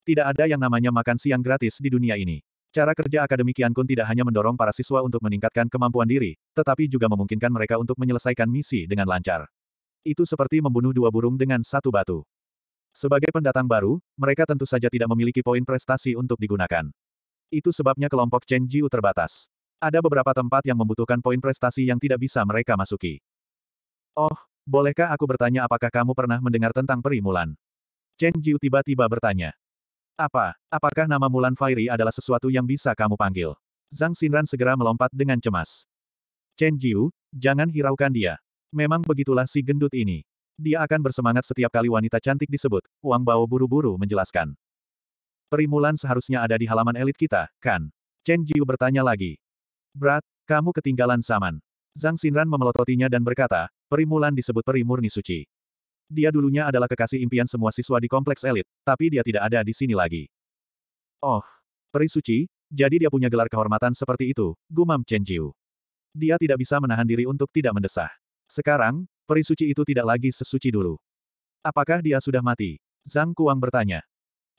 Tidak ada yang namanya makan siang gratis di dunia ini. Cara kerja Akademi Kian Kun tidak hanya mendorong para siswa untuk meningkatkan kemampuan diri, tetapi juga memungkinkan mereka untuk menyelesaikan misi dengan lancar. Itu seperti membunuh dua burung dengan satu batu. Sebagai pendatang baru, mereka tentu saja tidak memiliki poin prestasi untuk digunakan. Itu sebabnya kelompok Chen Jiu terbatas. Ada beberapa tempat yang membutuhkan poin prestasi yang tidak bisa mereka masuki. Oh, bolehkah aku bertanya apakah kamu pernah mendengar tentang peri Mulan? Chen Jiu tiba-tiba bertanya. Apa, apakah nama Mulan Fairy adalah sesuatu yang bisa kamu panggil? Zhang Xinran segera melompat dengan cemas. Chen Jiu, jangan hiraukan dia. Memang begitulah si gendut ini. Dia akan bersemangat setiap kali wanita cantik disebut, Wang Bao buru-buru menjelaskan. Perimulan seharusnya ada di halaman elit kita, kan? Chen Jiu bertanya lagi. Brat, kamu ketinggalan zaman. Zhang Xinran memelototinya dan berkata, perimulan disebut peri murni suci. Dia dulunya adalah kekasih impian semua siswa di kompleks elit, tapi dia tidak ada di sini lagi. Oh, peri suci, jadi dia punya gelar kehormatan seperti itu, gumam Chen Jiu. Dia tidak bisa menahan diri untuk tidak mendesah. Sekarang, Perisuci itu tidak lagi sesuci dulu. Apakah dia sudah mati? Zhang Kuang bertanya.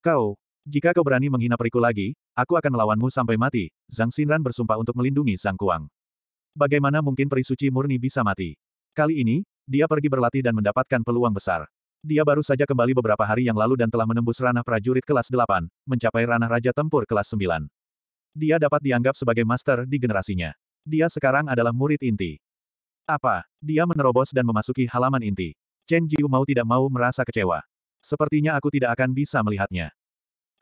Kau, jika kau berani menghina periku lagi, aku akan melawanmu sampai mati, Zhang Xinran bersumpah untuk melindungi Zhang Kuang. Bagaimana mungkin perisuci murni bisa mati? Kali ini, dia pergi berlatih dan mendapatkan peluang besar. Dia baru saja kembali beberapa hari yang lalu dan telah menembus ranah prajurit kelas 8, mencapai ranah Raja Tempur kelas 9. Dia dapat dianggap sebagai master di generasinya. Dia sekarang adalah murid inti. Apa? Dia menerobos dan memasuki halaman inti. Chen Jiu mau tidak mau merasa kecewa. Sepertinya aku tidak akan bisa melihatnya.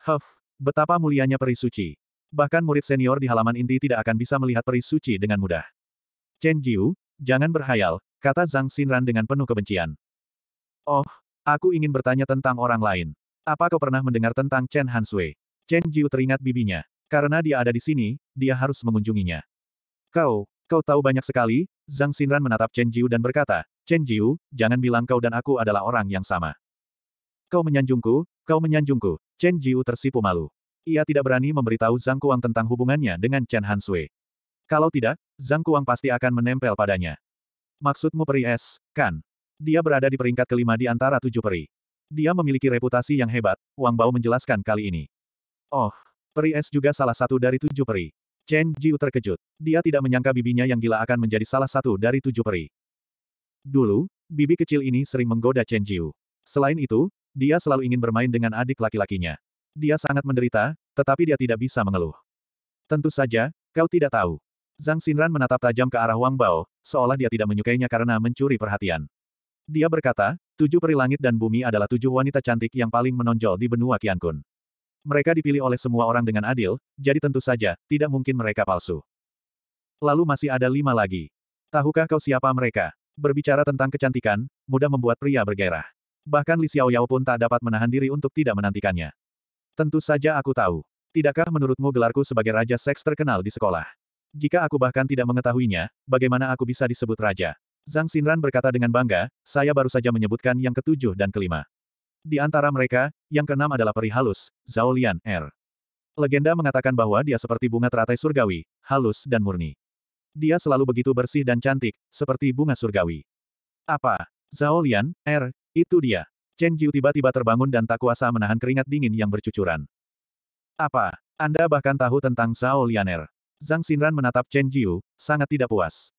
Huff, betapa mulianya peri suci. Bahkan murid senior di halaman inti tidak akan bisa melihat peri suci dengan mudah. Chen Jiu, jangan berhayal, kata Zhang Xinran dengan penuh kebencian. Oh, aku ingin bertanya tentang orang lain. Apa kau pernah mendengar tentang Chen Hansui? Chen Jiu teringat bibinya. Karena dia ada di sini, dia harus mengunjunginya. Kau, Kau tahu banyak sekali, Zhang Xinran menatap Chen Jiu dan berkata, Chen Jiu, jangan bilang kau dan aku adalah orang yang sama. Kau menyanjungku, kau menyanjungku. Chen Jiu tersipu malu. Ia tidak berani memberitahu Zhang Kuang tentang hubungannya dengan Chen Han Sui. Kalau tidak, Zhang Kuang pasti akan menempel padanya. Maksudmu peri es, kan? Dia berada di peringkat kelima di antara tujuh peri. Dia memiliki reputasi yang hebat, Wang Bao menjelaskan kali ini. Oh, peri es juga salah satu dari tujuh peri. Chen Jiu terkejut. Dia tidak menyangka bibinya yang gila akan menjadi salah satu dari tujuh peri. Dulu, bibi kecil ini sering menggoda Chen Jiu. Selain itu, dia selalu ingin bermain dengan adik laki-lakinya. Dia sangat menderita, tetapi dia tidak bisa mengeluh. Tentu saja, kau tidak tahu. Zhang Xinran menatap tajam ke arah Wang Bao, seolah dia tidak menyukainya karena mencuri perhatian. Dia berkata, tujuh peri langit dan bumi adalah tujuh wanita cantik yang paling menonjol di benua Qiankun. Mereka dipilih oleh semua orang dengan adil, jadi tentu saja, tidak mungkin mereka palsu. Lalu masih ada lima lagi. Tahukah kau siapa mereka? Berbicara tentang kecantikan, mudah membuat pria bergairah. Bahkan Li Xiaoyao pun tak dapat menahan diri untuk tidak menantikannya. Tentu saja aku tahu. Tidakkah menurutmu gelarku sebagai raja seks terkenal di sekolah? Jika aku bahkan tidak mengetahuinya, bagaimana aku bisa disebut raja? Zhang Xinran berkata dengan bangga, saya baru saja menyebutkan yang ketujuh dan kelima. Di antara mereka, yang keenam adalah peri halus, Zhao Lian Er. Legenda mengatakan bahwa dia seperti bunga teratai surgawi, halus dan murni. Dia selalu begitu bersih dan cantik, seperti bunga surgawi. Apa? Zhao Lian, Er, itu dia. Chen Jiu tiba-tiba terbangun dan tak kuasa menahan keringat dingin yang bercucuran. Apa? Anda bahkan tahu tentang Zhao Lian Er. Zhang Xinran menatap Chen Jiu, sangat tidak puas.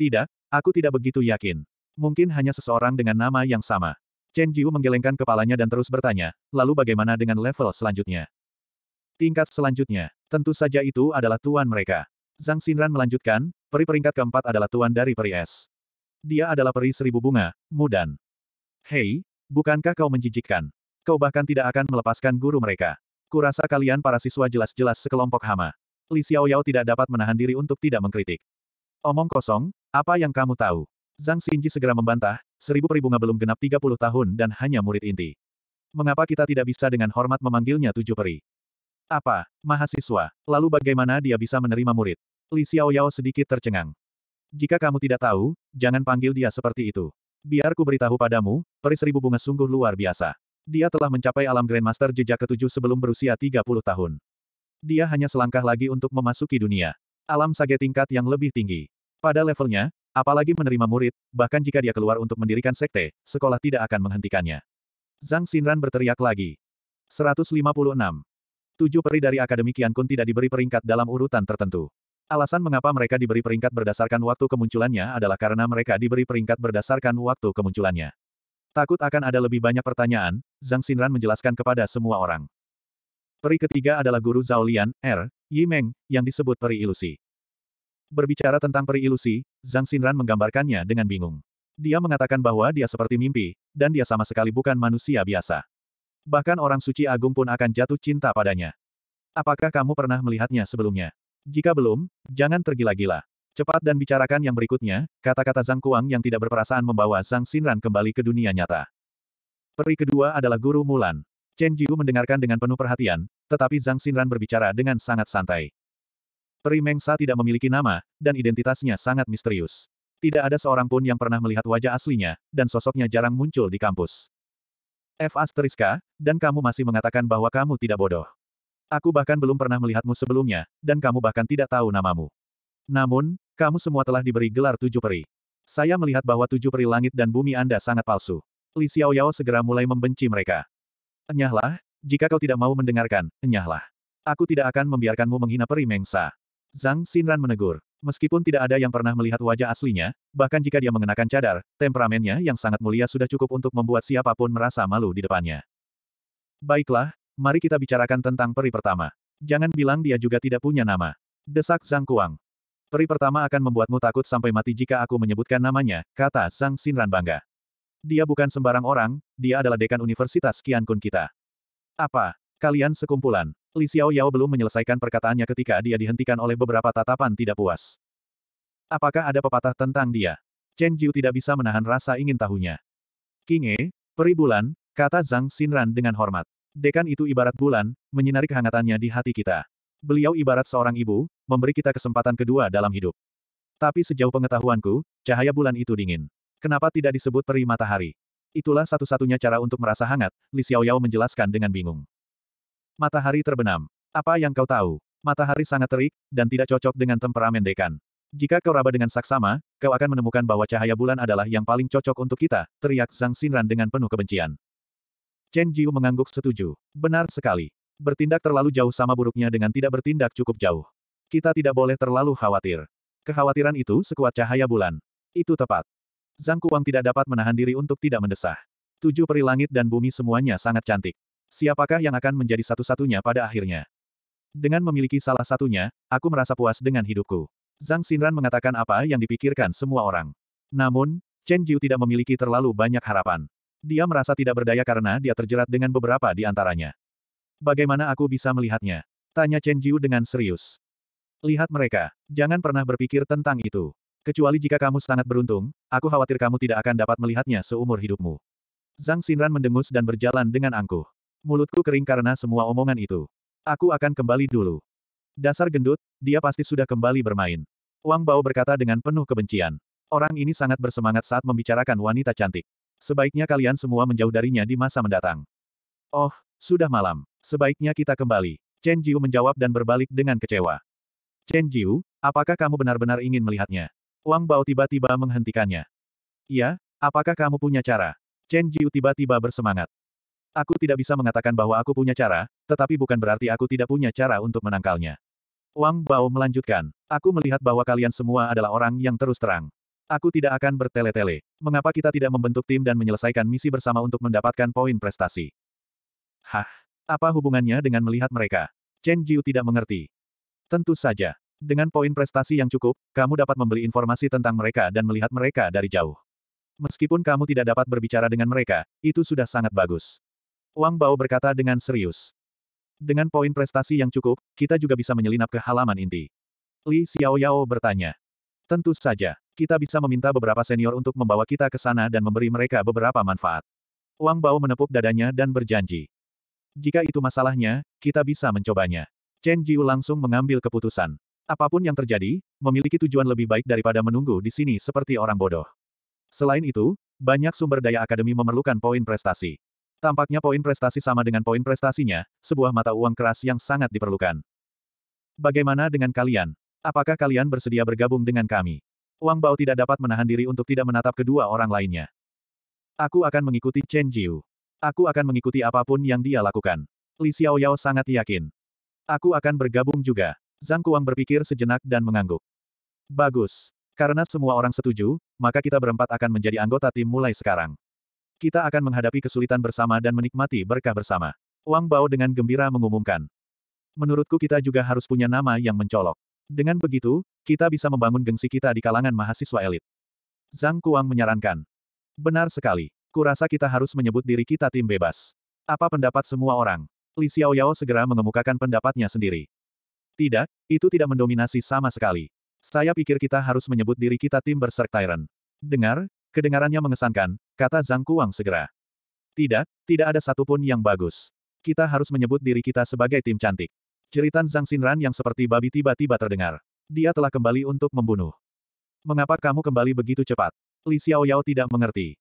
Tidak, aku tidak begitu yakin. Mungkin hanya seseorang dengan nama yang sama. Chen Jiu menggelengkan kepalanya dan terus bertanya, lalu bagaimana dengan level selanjutnya? Tingkat selanjutnya, tentu saja itu adalah tuan mereka. Zhang Xinran melanjutkan, peri peringkat keempat adalah tuan dari peri es. Dia adalah peri seribu bunga, mudan. Hei, bukankah kau menjijikkan? Kau bahkan tidak akan melepaskan guru mereka. Kurasa kalian para siswa jelas-jelas sekelompok hama. Li Xiaoyao tidak dapat menahan diri untuk tidak mengkritik. Omong kosong, apa yang kamu tahu? Zhang Xinji segera membantah, seribu peribunga belum genap tiga puluh tahun dan hanya murid inti. Mengapa kita tidak bisa dengan hormat memanggilnya tujuh peri? Apa? Mahasiswa. Lalu bagaimana dia bisa menerima murid? Li Xiaoyao sedikit tercengang. Jika kamu tidak tahu, jangan panggil dia seperti itu. Biar ku beritahu padamu, peri seribu bunga sungguh luar biasa. Dia telah mencapai alam Grandmaster jejak ketujuh sebelum berusia 30 tahun. Dia hanya selangkah lagi untuk memasuki dunia. Alam sage tingkat yang lebih tinggi. Pada levelnya, Apalagi menerima murid, bahkan jika dia keluar untuk mendirikan sekte, sekolah tidak akan menghentikannya. Zhang Xinran berteriak lagi. 156. Tujuh peri dari Akademi Kian Kun tidak diberi peringkat dalam urutan tertentu. Alasan mengapa mereka diberi peringkat berdasarkan waktu kemunculannya adalah karena mereka diberi peringkat berdasarkan waktu kemunculannya. Takut akan ada lebih banyak pertanyaan, Zhang Xinran menjelaskan kepada semua orang. Peri ketiga adalah guru Zhao Lian, R, Yimeng, yang disebut peri ilusi. Berbicara tentang peri ilusi, Zhang Xinran menggambarkannya dengan bingung. Dia mengatakan bahwa dia seperti mimpi, dan dia sama sekali bukan manusia biasa. Bahkan orang suci agung pun akan jatuh cinta padanya. Apakah kamu pernah melihatnya sebelumnya? Jika belum, jangan tergila-gila. Cepat dan bicarakan yang berikutnya, kata-kata Zhang Kuang yang tidak berperasaan membawa Zhang Xinran kembali ke dunia nyata. Peri kedua adalah Guru Mulan. Chen Jiu mendengarkan dengan penuh perhatian, tetapi Zhang Xinran berbicara dengan sangat santai. Peri Mengsa tidak memiliki nama, dan identitasnya sangat misterius. Tidak ada seorang pun yang pernah melihat wajah aslinya, dan sosoknya jarang muncul di kampus. F. Asteriska, dan kamu masih mengatakan bahwa kamu tidak bodoh. Aku bahkan belum pernah melihatmu sebelumnya, dan kamu bahkan tidak tahu namamu. Namun, kamu semua telah diberi gelar tujuh peri. Saya melihat bahwa tujuh peri langit dan bumi Anda sangat palsu. Li Xiaoyao segera mulai membenci mereka. Enyahlah, jika kau tidak mau mendengarkan, enyahlah. Aku tidak akan membiarkanmu menghina peri mengsa. Zhang Xinran menegur. Meskipun tidak ada yang pernah melihat wajah aslinya, bahkan jika dia mengenakan cadar, temperamennya yang sangat mulia sudah cukup untuk membuat siapapun merasa malu di depannya. Baiklah, mari kita bicarakan tentang peri pertama. Jangan bilang dia juga tidak punya nama. Desak Zhang Kuang. Peri pertama akan membuatmu takut sampai mati jika aku menyebutkan namanya, kata Zhang Xinran bangga. Dia bukan sembarang orang, dia adalah dekan Universitas Qiankun kita. Apa? Kalian sekumpulan. Li Xiao Yao belum menyelesaikan perkataannya ketika dia dihentikan oleh beberapa tatapan tidak puas. Apakah ada pepatah tentang dia? Chen Jiu tidak bisa menahan rasa ingin tahunya. Kinge, peri bulan, kata Zhang Xinran dengan hormat. Dekan itu ibarat bulan, menyinari kehangatannya di hati kita. Beliau ibarat seorang ibu, memberi kita kesempatan kedua dalam hidup. Tapi sejauh pengetahuanku, cahaya bulan itu dingin. Kenapa tidak disebut peri matahari? Itulah satu-satunya cara untuk merasa hangat, Li Xiaoyao menjelaskan dengan bingung. Matahari terbenam. Apa yang kau tahu? Matahari sangat terik, dan tidak cocok dengan temperamen dekan. Jika kau raba dengan saksama, kau akan menemukan bahwa cahaya bulan adalah yang paling cocok untuk kita, teriak Zhang Xinran dengan penuh kebencian. Chen Jiu mengangguk setuju. Benar sekali. Bertindak terlalu jauh sama buruknya dengan tidak bertindak cukup jauh. Kita tidak boleh terlalu khawatir. Kekhawatiran itu sekuat cahaya bulan. Itu tepat. Zhang Kuang tidak dapat menahan diri untuk tidak mendesah. Tujuh peri langit dan bumi semuanya sangat cantik. Siapakah yang akan menjadi satu-satunya pada akhirnya? Dengan memiliki salah satunya, aku merasa puas dengan hidupku. Zhang Xinran mengatakan apa yang dipikirkan semua orang. Namun, Chen Jiu tidak memiliki terlalu banyak harapan. Dia merasa tidak berdaya karena dia terjerat dengan beberapa di antaranya. Bagaimana aku bisa melihatnya? Tanya Chen Jiu dengan serius. Lihat mereka. Jangan pernah berpikir tentang itu. Kecuali jika kamu sangat beruntung, aku khawatir kamu tidak akan dapat melihatnya seumur hidupmu. Zhang Xinran mendengus dan berjalan dengan angkuh mulutku kering karena semua omongan itu. Aku akan kembali dulu. Dasar gendut, dia pasti sudah kembali bermain. Wang Bao berkata dengan penuh kebencian. Orang ini sangat bersemangat saat membicarakan wanita cantik. Sebaiknya kalian semua menjauh darinya di masa mendatang. Oh, sudah malam. Sebaiknya kita kembali. Chen Jiu menjawab dan berbalik dengan kecewa. Chen Jiu, apakah kamu benar-benar ingin melihatnya? Wang Bao tiba-tiba menghentikannya. Iya, apakah kamu punya cara? Chen Jiu tiba-tiba bersemangat. Aku tidak bisa mengatakan bahwa aku punya cara, tetapi bukan berarti aku tidak punya cara untuk menangkalnya. Wang Bao melanjutkan. Aku melihat bahwa kalian semua adalah orang yang terus terang. Aku tidak akan bertele-tele. Mengapa kita tidak membentuk tim dan menyelesaikan misi bersama untuk mendapatkan poin prestasi? Hah? Apa hubungannya dengan melihat mereka? Chen Jiu tidak mengerti. Tentu saja. Dengan poin prestasi yang cukup, kamu dapat membeli informasi tentang mereka dan melihat mereka dari jauh. Meskipun kamu tidak dapat berbicara dengan mereka, itu sudah sangat bagus. Wang Bao berkata dengan serius. Dengan poin prestasi yang cukup, kita juga bisa menyelinap ke halaman inti. Li Xiaoyao bertanya. Tentu saja, kita bisa meminta beberapa senior untuk membawa kita ke sana dan memberi mereka beberapa manfaat. Wang Bao menepuk dadanya dan berjanji. Jika itu masalahnya, kita bisa mencobanya. Chen Jiu langsung mengambil keputusan. Apapun yang terjadi, memiliki tujuan lebih baik daripada menunggu di sini seperti orang bodoh. Selain itu, banyak sumber daya akademi memerlukan poin prestasi. Tampaknya poin prestasi sama dengan poin prestasinya, sebuah mata uang keras yang sangat diperlukan. Bagaimana dengan kalian? Apakah kalian bersedia bergabung dengan kami? Wang Bao tidak dapat menahan diri untuk tidak menatap kedua orang lainnya. Aku akan mengikuti Chen Jiu. Aku akan mengikuti apapun yang dia lakukan. Li Xiaoyao sangat yakin. Aku akan bergabung juga. Zhang Kuang berpikir sejenak dan mengangguk. Bagus. Karena semua orang setuju, maka kita berempat akan menjadi anggota tim mulai sekarang. Kita akan menghadapi kesulitan bersama dan menikmati berkah bersama. Wang Bao dengan gembira mengumumkan. Menurutku kita juga harus punya nama yang mencolok. Dengan begitu, kita bisa membangun gengsi kita di kalangan mahasiswa elit. Zhang Kuang menyarankan. Benar sekali. Kurasa kita harus menyebut diri kita tim bebas. Apa pendapat semua orang? Li Xiaoyao segera mengemukakan pendapatnya sendiri. Tidak, itu tidak mendominasi sama sekali. Saya pikir kita harus menyebut diri kita tim berserk Tyrant. Dengar, Kedengarannya mengesankan, kata Zhang Kuang segera. Tidak, tidak ada satupun yang bagus. Kita harus menyebut diri kita sebagai tim cantik. Ceritan Zhang Xinran yang seperti babi tiba-tiba terdengar. Dia telah kembali untuk membunuh. Mengapa kamu kembali begitu cepat? Li Xiaoyao tidak mengerti.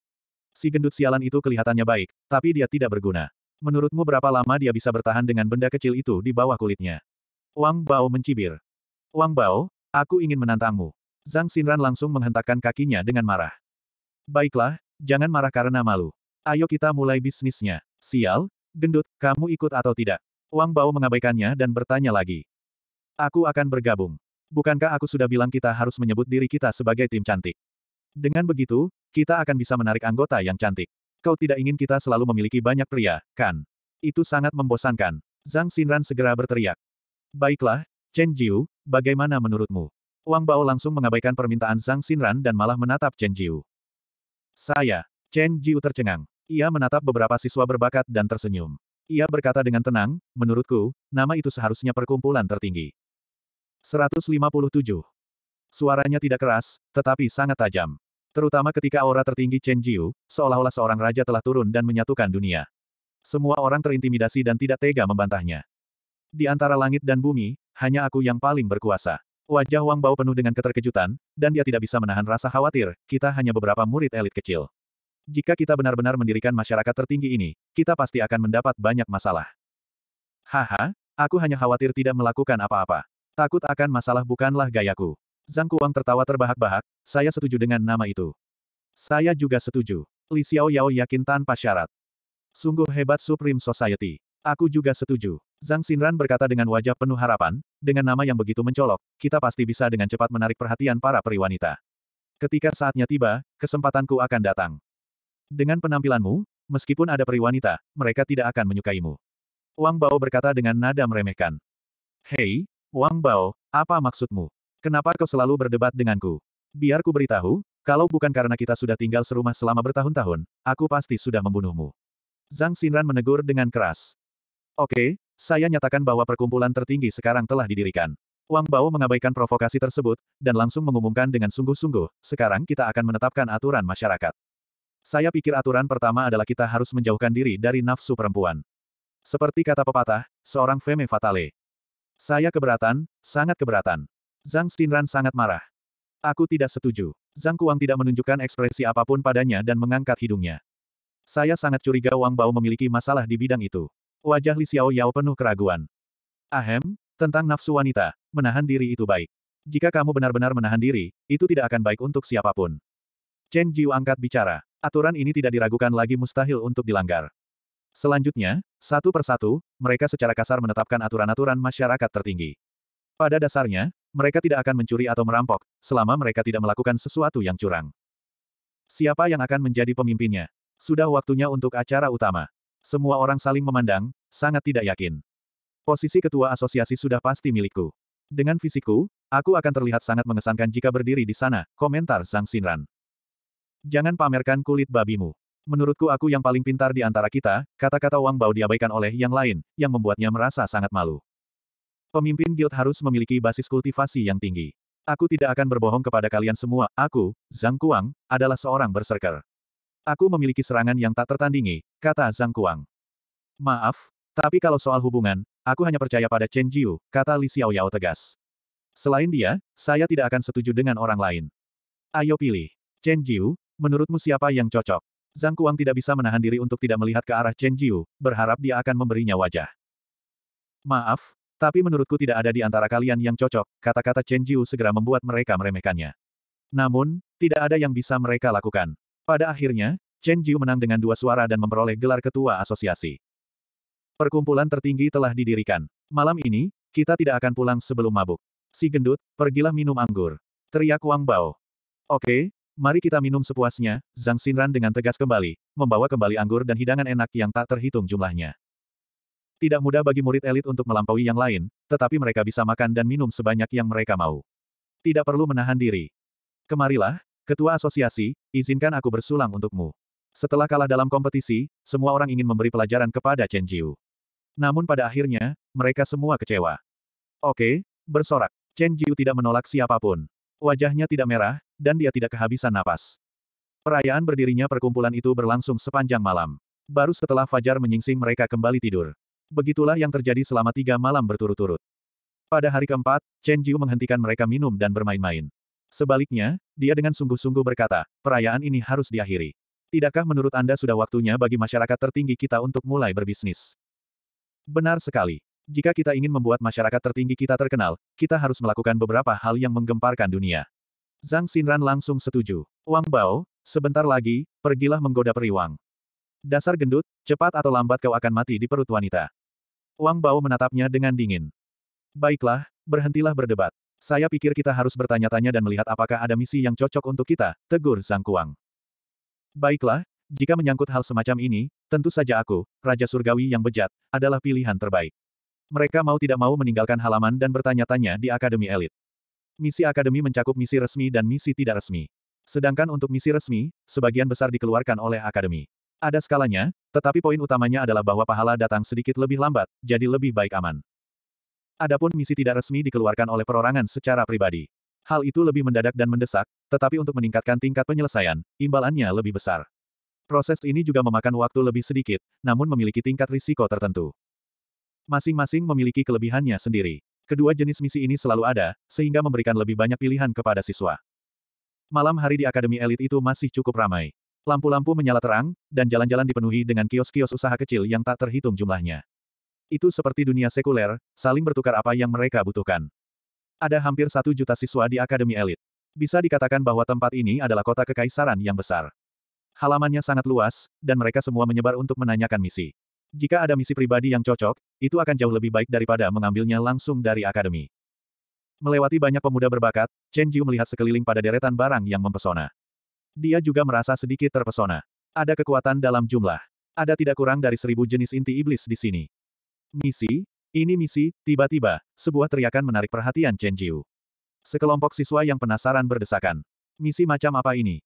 Si gendut sialan itu kelihatannya baik, tapi dia tidak berguna. Menurutmu berapa lama dia bisa bertahan dengan benda kecil itu di bawah kulitnya? Wang Bao mencibir. Wang Bao, aku ingin menantangmu. Zhang Xinran langsung menghentakkan kakinya dengan marah. Baiklah, jangan marah karena malu. Ayo kita mulai bisnisnya. Sial, gendut, kamu ikut atau tidak? Wang Bao mengabaikannya dan bertanya lagi. Aku akan bergabung. Bukankah aku sudah bilang kita harus menyebut diri kita sebagai tim cantik? Dengan begitu, kita akan bisa menarik anggota yang cantik. Kau tidak ingin kita selalu memiliki banyak pria, kan? Itu sangat membosankan. Zhang Xinran segera berteriak. Baiklah, Chen Jiu, bagaimana menurutmu? Wang Bao langsung mengabaikan permintaan Zhang Xinran dan malah menatap Chen Jiu. Saya. Chen Jiu tercengang. Ia menatap beberapa siswa berbakat dan tersenyum. Ia berkata dengan tenang, menurutku, nama itu seharusnya perkumpulan tertinggi. 157. Suaranya tidak keras, tetapi sangat tajam. Terutama ketika aura tertinggi Chen Jiu, seolah-olah seorang raja telah turun dan menyatukan dunia. Semua orang terintimidasi dan tidak tega membantahnya. Di antara langit dan bumi, hanya aku yang paling berkuasa. Wajah Wang Bao penuh dengan keterkejutan, dan dia tidak bisa menahan rasa khawatir, kita hanya beberapa murid elit kecil. Jika kita benar-benar mendirikan masyarakat tertinggi ini, kita pasti akan mendapat banyak masalah. Haha, aku hanya khawatir tidak melakukan apa-apa. Takut akan masalah bukanlah gayaku. Zhang Kuang tertawa terbahak-bahak, saya setuju dengan nama itu. Saya juga setuju. Li Xiao Yao yakin tanpa syarat. Sungguh hebat Supreme Society. Aku juga setuju. Zhang Xinran berkata dengan wajah penuh harapan, dengan nama yang begitu mencolok, kita pasti bisa dengan cepat menarik perhatian para periwanita. Ketika saatnya tiba, kesempatanku akan datang. Dengan penampilanmu, meskipun ada periwanita, mereka tidak akan menyukaimu. Wang Bao berkata dengan nada meremehkan. Hei, Wang Bao, apa maksudmu? Kenapa kau selalu berdebat denganku? Biar ku beritahu, kalau bukan karena kita sudah tinggal serumah selama bertahun-tahun, aku pasti sudah membunuhmu. Zhang Xinran menegur dengan keras. Oke, saya nyatakan bahwa perkumpulan tertinggi sekarang telah didirikan. Wang Bao mengabaikan provokasi tersebut, dan langsung mengumumkan dengan sungguh-sungguh, sekarang kita akan menetapkan aturan masyarakat. Saya pikir aturan pertama adalah kita harus menjauhkan diri dari nafsu perempuan. Seperti kata pepatah, seorang femme fatale. Saya keberatan, sangat keberatan. Zhang Xinran sangat marah. Aku tidak setuju. Zhang Kuang tidak menunjukkan ekspresi apapun padanya dan mengangkat hidungnya. Saya sangat curiga Wang Bao memiliki masalah di bidang itu. Wajah Li Xiao Yao penuh keraguan. Ahem, tentang nafsu wanita, menahan diri itu baik. Jika kamu benar-benar menahan diri, itu tidak akan baik untuk siapapun. Chen Jiu angkat bicara. Aturan ini tidak diragukan lagi mustahil untuk dilanggar. Selanjutnya, satu persatu, mereka secara kasar menetapkan aturan-aturan masyarakat tertinggi. Pada dasarnya, mereka tidak akan mencuri atau merampok, selama mereka tidak melakukan sesuatu yang curang. Siapa yang akan menjadi pemimpinnya? Sudah waktunya untuk acara utama. Semua orang saling memandang, sangat tidak yakin. Posisi ketua asosiasi sudah pasti milikku. Dengan fisikku, aku akan terlihat sangat mengesankan jika berdiri di sana, komentar sang Sinran. Jangan pamerkan kulit babimu. Menurutku aku yang paling pintar di antara kita, kata-kata Wang Bao diabaikan oleh yang lain, yang membuatnya merasa sangat malu. Pemimpin guild harus memiliki basis kultivasi yang tinggi. Aku tidak akan berbohong kepada kalian semua, aku, Zhang Kuang, adalah seorang berserker. Aku memiliki serangan yang tak tertandingi, kata Zhang Kuang. Maaf, tapi kalau soal hubungan, aku hanya percaya pada Chen Jiu, kata Li Yao tegas. Selain dia, saya tidak akan setuju dengan orang lain. Ayo pilih. Chen Jiu, menurutmu siapa yang cocok? Zhang Kuang tidak bisa menahan diri untuk tidak melihat ke arah Chen Jiu, berharap dia akan memberinya wajah. Maaf, tapi menurutku tidak ada di antara kalian yang cocok, kata-kata Chen Jiu segera membuat mereka meremehkannya. Namun, tidak ada yang bisa mereka lakukan. Pada akhirnya, Chen Jiu menang dengan dua suara dan memperoleh gelar ketua asosiasi. Perkumpulan tertinggi telah didirikan. Malam ini, kita tidak akan pulang sebelum mabuk. Si gendut, pergilah minum anggur. Teriak Wang Bao. Oke, mari kita minum sepuasnya, Zhang Xinran dengan tegas kembali, membawa kembali anggur dan hidangan enak yang tak terhitung jumlahnya. Tidak mudah bagi murid elit untuk melampaui yang lain, tetapi mereka bisa makan dan minum sebanyak yang mereka mau. Tidak perlu menahan diri. Kemarilah, Ketua asosiasi, izinkan aku bersulang untukmu. Setelah kalah dalam kompetisi, semua orang ingin memberi pelajaran kepada Chen Jiu. Namun pada akhirnya, mereka semua kecewa. Oke, bersorak. Chen Jiu tidak menolak siapapun. Wajahnya tidak merah, dan dia tidak kehabisan napas. Perayaan berdirinya perkumpulan itu berlangsung sepanjang malam. Baru setelah Fajar menyingsing mereka kembali tidur. Begitulah yang terjadi selama tiga malam berturut-turut. Pada hari keempat, Chen Jiu menghentikan mereka minum dan bermain-main. Sebaliknya, dia dengan sungguh-sungguh berkata, perayaan ini harus diakhiri. Tidakkah menurut Anda sudah waktunya bagi masyarakat tertinggi kita untuk mulai berbisnis? Benar sekali. Jika kita ingin membuat masyarakat tertinggi kita terkenal, kita harus melakukan beberapa hal yang menggemparkan dunia. Zhang Xinran langsung setuju. Wang Bao, sebentar lagi, pergilah menggoda periwang. Dasar gendut, cepat atau lambat kau akan mati di perut wanita. Wang Bao menatapnya dengan dingin. Baiklah, berhentilah berdebat. Saya pikir kita harus bertanya-tanya dan melihat apakah ada misi yang cocok untuk kita, tegur Zhang Kuang. Baiklah, jika menyangkut hal semacam ini, tentu saja aku, Raja Surgawi yang bejat, adalah pilihan terbaik. Mereka mau tidak mau meninggalkan halaman dan bertanya-tanya di Akademi Elit. Misi Akademi mencakup misi resmi dan misi tidak resmi. Sedangkan untuk misi resmi, sebagian besar dikeluarkan oleh Akademi. Ada skalanya, tetapi poin utamanya adalah bahwa pahala datang sedikit lebih lambat, jadi lebih baik aman. Adapun misi tidak resmi dikeluarkan oleh perorangan secara pribadi. Hal itu lebih mendadak dan mendesak, tetapi untuk meningkatkan tingkat penyelesaian, imbalannya lebih besar. Proses ini juga memakan waktu lebih sedikit, namun memiliki tingkat risiko tertentu. Masing-masing memiliki kelebihannya sendiri. Kedua jenis misi ini selalu ada, sehingga memberikan lebih banyak pilihan kepada siswa. Malam hari di Akademi Elit itu masih cukup ramai. Lampu-lampu menyala terang, dan jalan-jalan dipenuhi dengan kios-kios usaha kecil yang tak terhitung jumlahnya. Itu seperti dunia sekuler, saling bertukar apa yang mereka butuhkan. Ada hampir satu juta siswa di Akademi Elit. Bisa dikatakan bahwa tempat ini adalah kota kekaisaran yang besar. Halamannya sangat luas, dan mereka semua menyebar untuk menanyakan misi. Jika ada misi pribadi yang cocok, itu akan jauh lebih baik daripada mengambilnya langsung dari akademi. Melewati banyak pemuda berbakat, Chen Jiu melihat sekeliling pada deretan barang yang mempesona. Dia juga merasa sedikit terpesona. Ada kekuatan dalam jumlah. Ada tidak kurang dari seribu jenis inti iblis di sini. Misi, ini misi, tiba-tiba, sebuah teriakan menarik perhatian Chen Jiu. Sekelompok siswa yang penasaran berdesakan. Misi macam apa ini?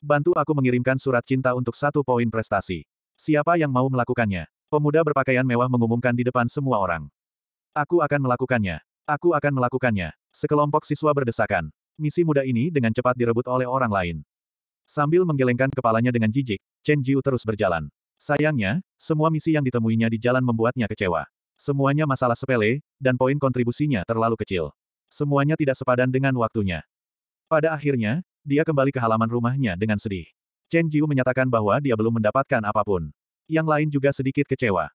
Bantu aku mengirimkan surat cinta untuk satu poin prestasi. Siapa yang mau melakukannya? Pemuda berpakaian mewah mengumumkan di depan semua orang. Aku akan melakukannya. Aku akan melakukannya. Sekelompok siswa berdesakan. Misi muda ini dengan cepat direbut oleh orang lain. Sambil menggelengkan kepalanya dengan jijik, Chen Jiu terus berjalan. Sayangnya, semua misi yang ditemuinya di jalan membuatnya kecewa. Semuanya masalah sepele, dan poin kontribusinya terlalu kecil. Semuanya tidak sepadan dengan waktunya. Pada akhirnya, dia kembali ke halaman rumahnya dengan sedih. Chen Jiu menyatakan bahwa dia belum mendapatkan apapun. Yang lain juga sedikit kecewa.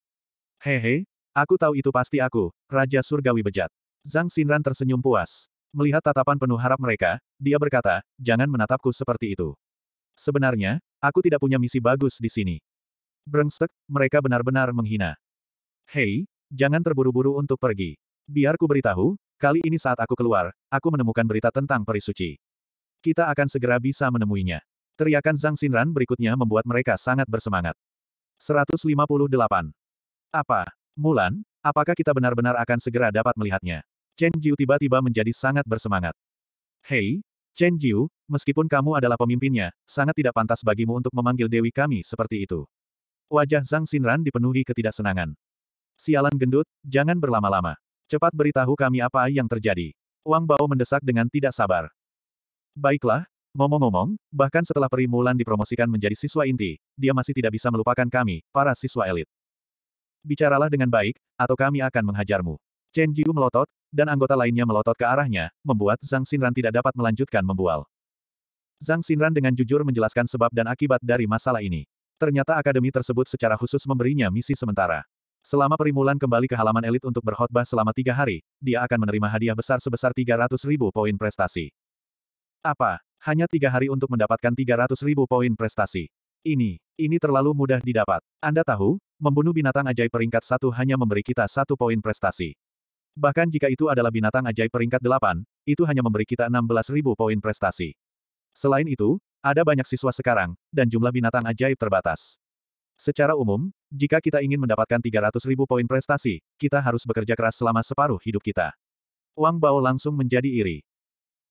Hehe, aku tahu itu pasti aku, Raja Surgawi Bejat. Zhang Xinran tersenyum puas. Melihat tatapan penuh harap mereka, dia berkata, jangan menatapku seperti itu. Sebenarnya, aku tidak punya misi bagus di sini. Brengsek, mereka benar-benar menghina. Hei, jangan terburu-buru untuk pergi. Biar ku beritahu, kali ini saat aku keluar, aku menemukan berita tentang perisuci. Kita akan segera bisa menemuinya. Teriakan Zhang Xinran berikutnya membuat mereka sangat bersemangat. 158. Apa? Mulan, apakah kita benar-benar akan segera dapat melihatnya? Chen Jiu tiba-tiba menjadi sangat bersemangat. Hei, Chen Jiu, meskipun kamu adalah pemimpinnya, sangat tidak pantas bagimu untuk memanggil dewi kami seperti itu. Wajah Zhang Xinran dipenuhi ketidaksenangan. Sialan gendut, jangan berlama-lama. Cepat beritahu kami apa yang terjadi. Wang Bao mendesak dengan tidak sabar. Baiklah, ngomong-ngomong, bahkan setelah Peri Mulan dipromosikan menjadi siswa inti, dia masih tidak bisa melupakan kami, para siswa elit. Bicaralah dengan baik, atau kami akan menghajarmu. Chen Jiu melotot, dan anggota lainnya melotot ke arahnya, membuat Zhang Xinran tidak dapat melanjutkan membual. Zhang Xinran dengan jujur menjelaskan sebab dan akibat dari masalah ini ternyata akademi tersebut secara khusus memberinya misi sementara. Selama Perimulan kembali ke halaman elit untuk berkhotbah selama tiga hari, dia akan menerima hadiah besar sebesar 300 ribu poin prestasi. Apa? Hanya tiga hari untuk mendapatkan 300 ribu poin prestasi. Ini, ini terlalu mudah didapat. Anda tahu, membunuh binatang ajaib peringkat satu hanya memberi kita satu poin prestasi. Bahkan jika itu adalah binatang ajaib peringkat delapan, itu hanya memberi kita 16 ribu poin prestasi. Selain itu, ada banyak siswa sekarang, dan jumlah binatang ajaib terbatas. Secara umum, jika kita ingin mendapatkan 300 ribu poin prestasi, kita harus bekerja keras selama separuh hidup kita. Wang Bao langsung menjadi iri.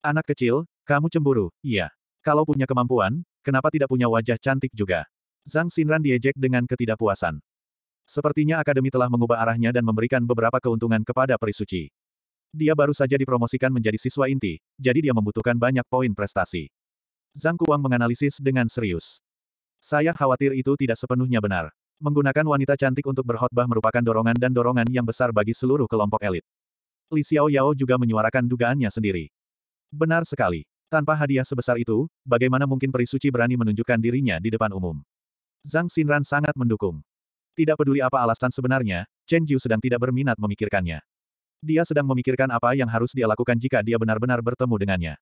Anak kecil, kamu cemburu, iya. Kalau punya kemampuan, kenapa tidak punya wajah cantik juga? Zhang Xinran diejek dengan ketidakpuasan. Sepertinya akademi telah mengubah arahnya dan memberikan beberapa keuntungan kepada perisuci. Dia baru saja dipromosikan menjadi siswa inti, jadi dia membutuhkan banyak poin prestasi. Zhang Kuang menganalisis dengan serius. Saya khawatir itu tidak sepenuhnya benar. Menggunakan wanita cantik untuk berkhotbah merupakan dorongan dan dorongan yang besar bagi seluruh kelompok elit. Li Xiao Yao juga menyuarakan dugaannya sendiri. Benar sekali. Tanpa hadiah sebesar itu, bagaimana mungkin perisuci berani menunjukkan dirinya di depan umum? Zhang Xinran sangat mendukung. Tidak peduli apa alasan sebenarnya, Chen Jiu sedang tidak berminat memikirkannya. Dia sedang memikirkan apa yang harus dia lakukan jika dia benar-benar bertemu dengannya.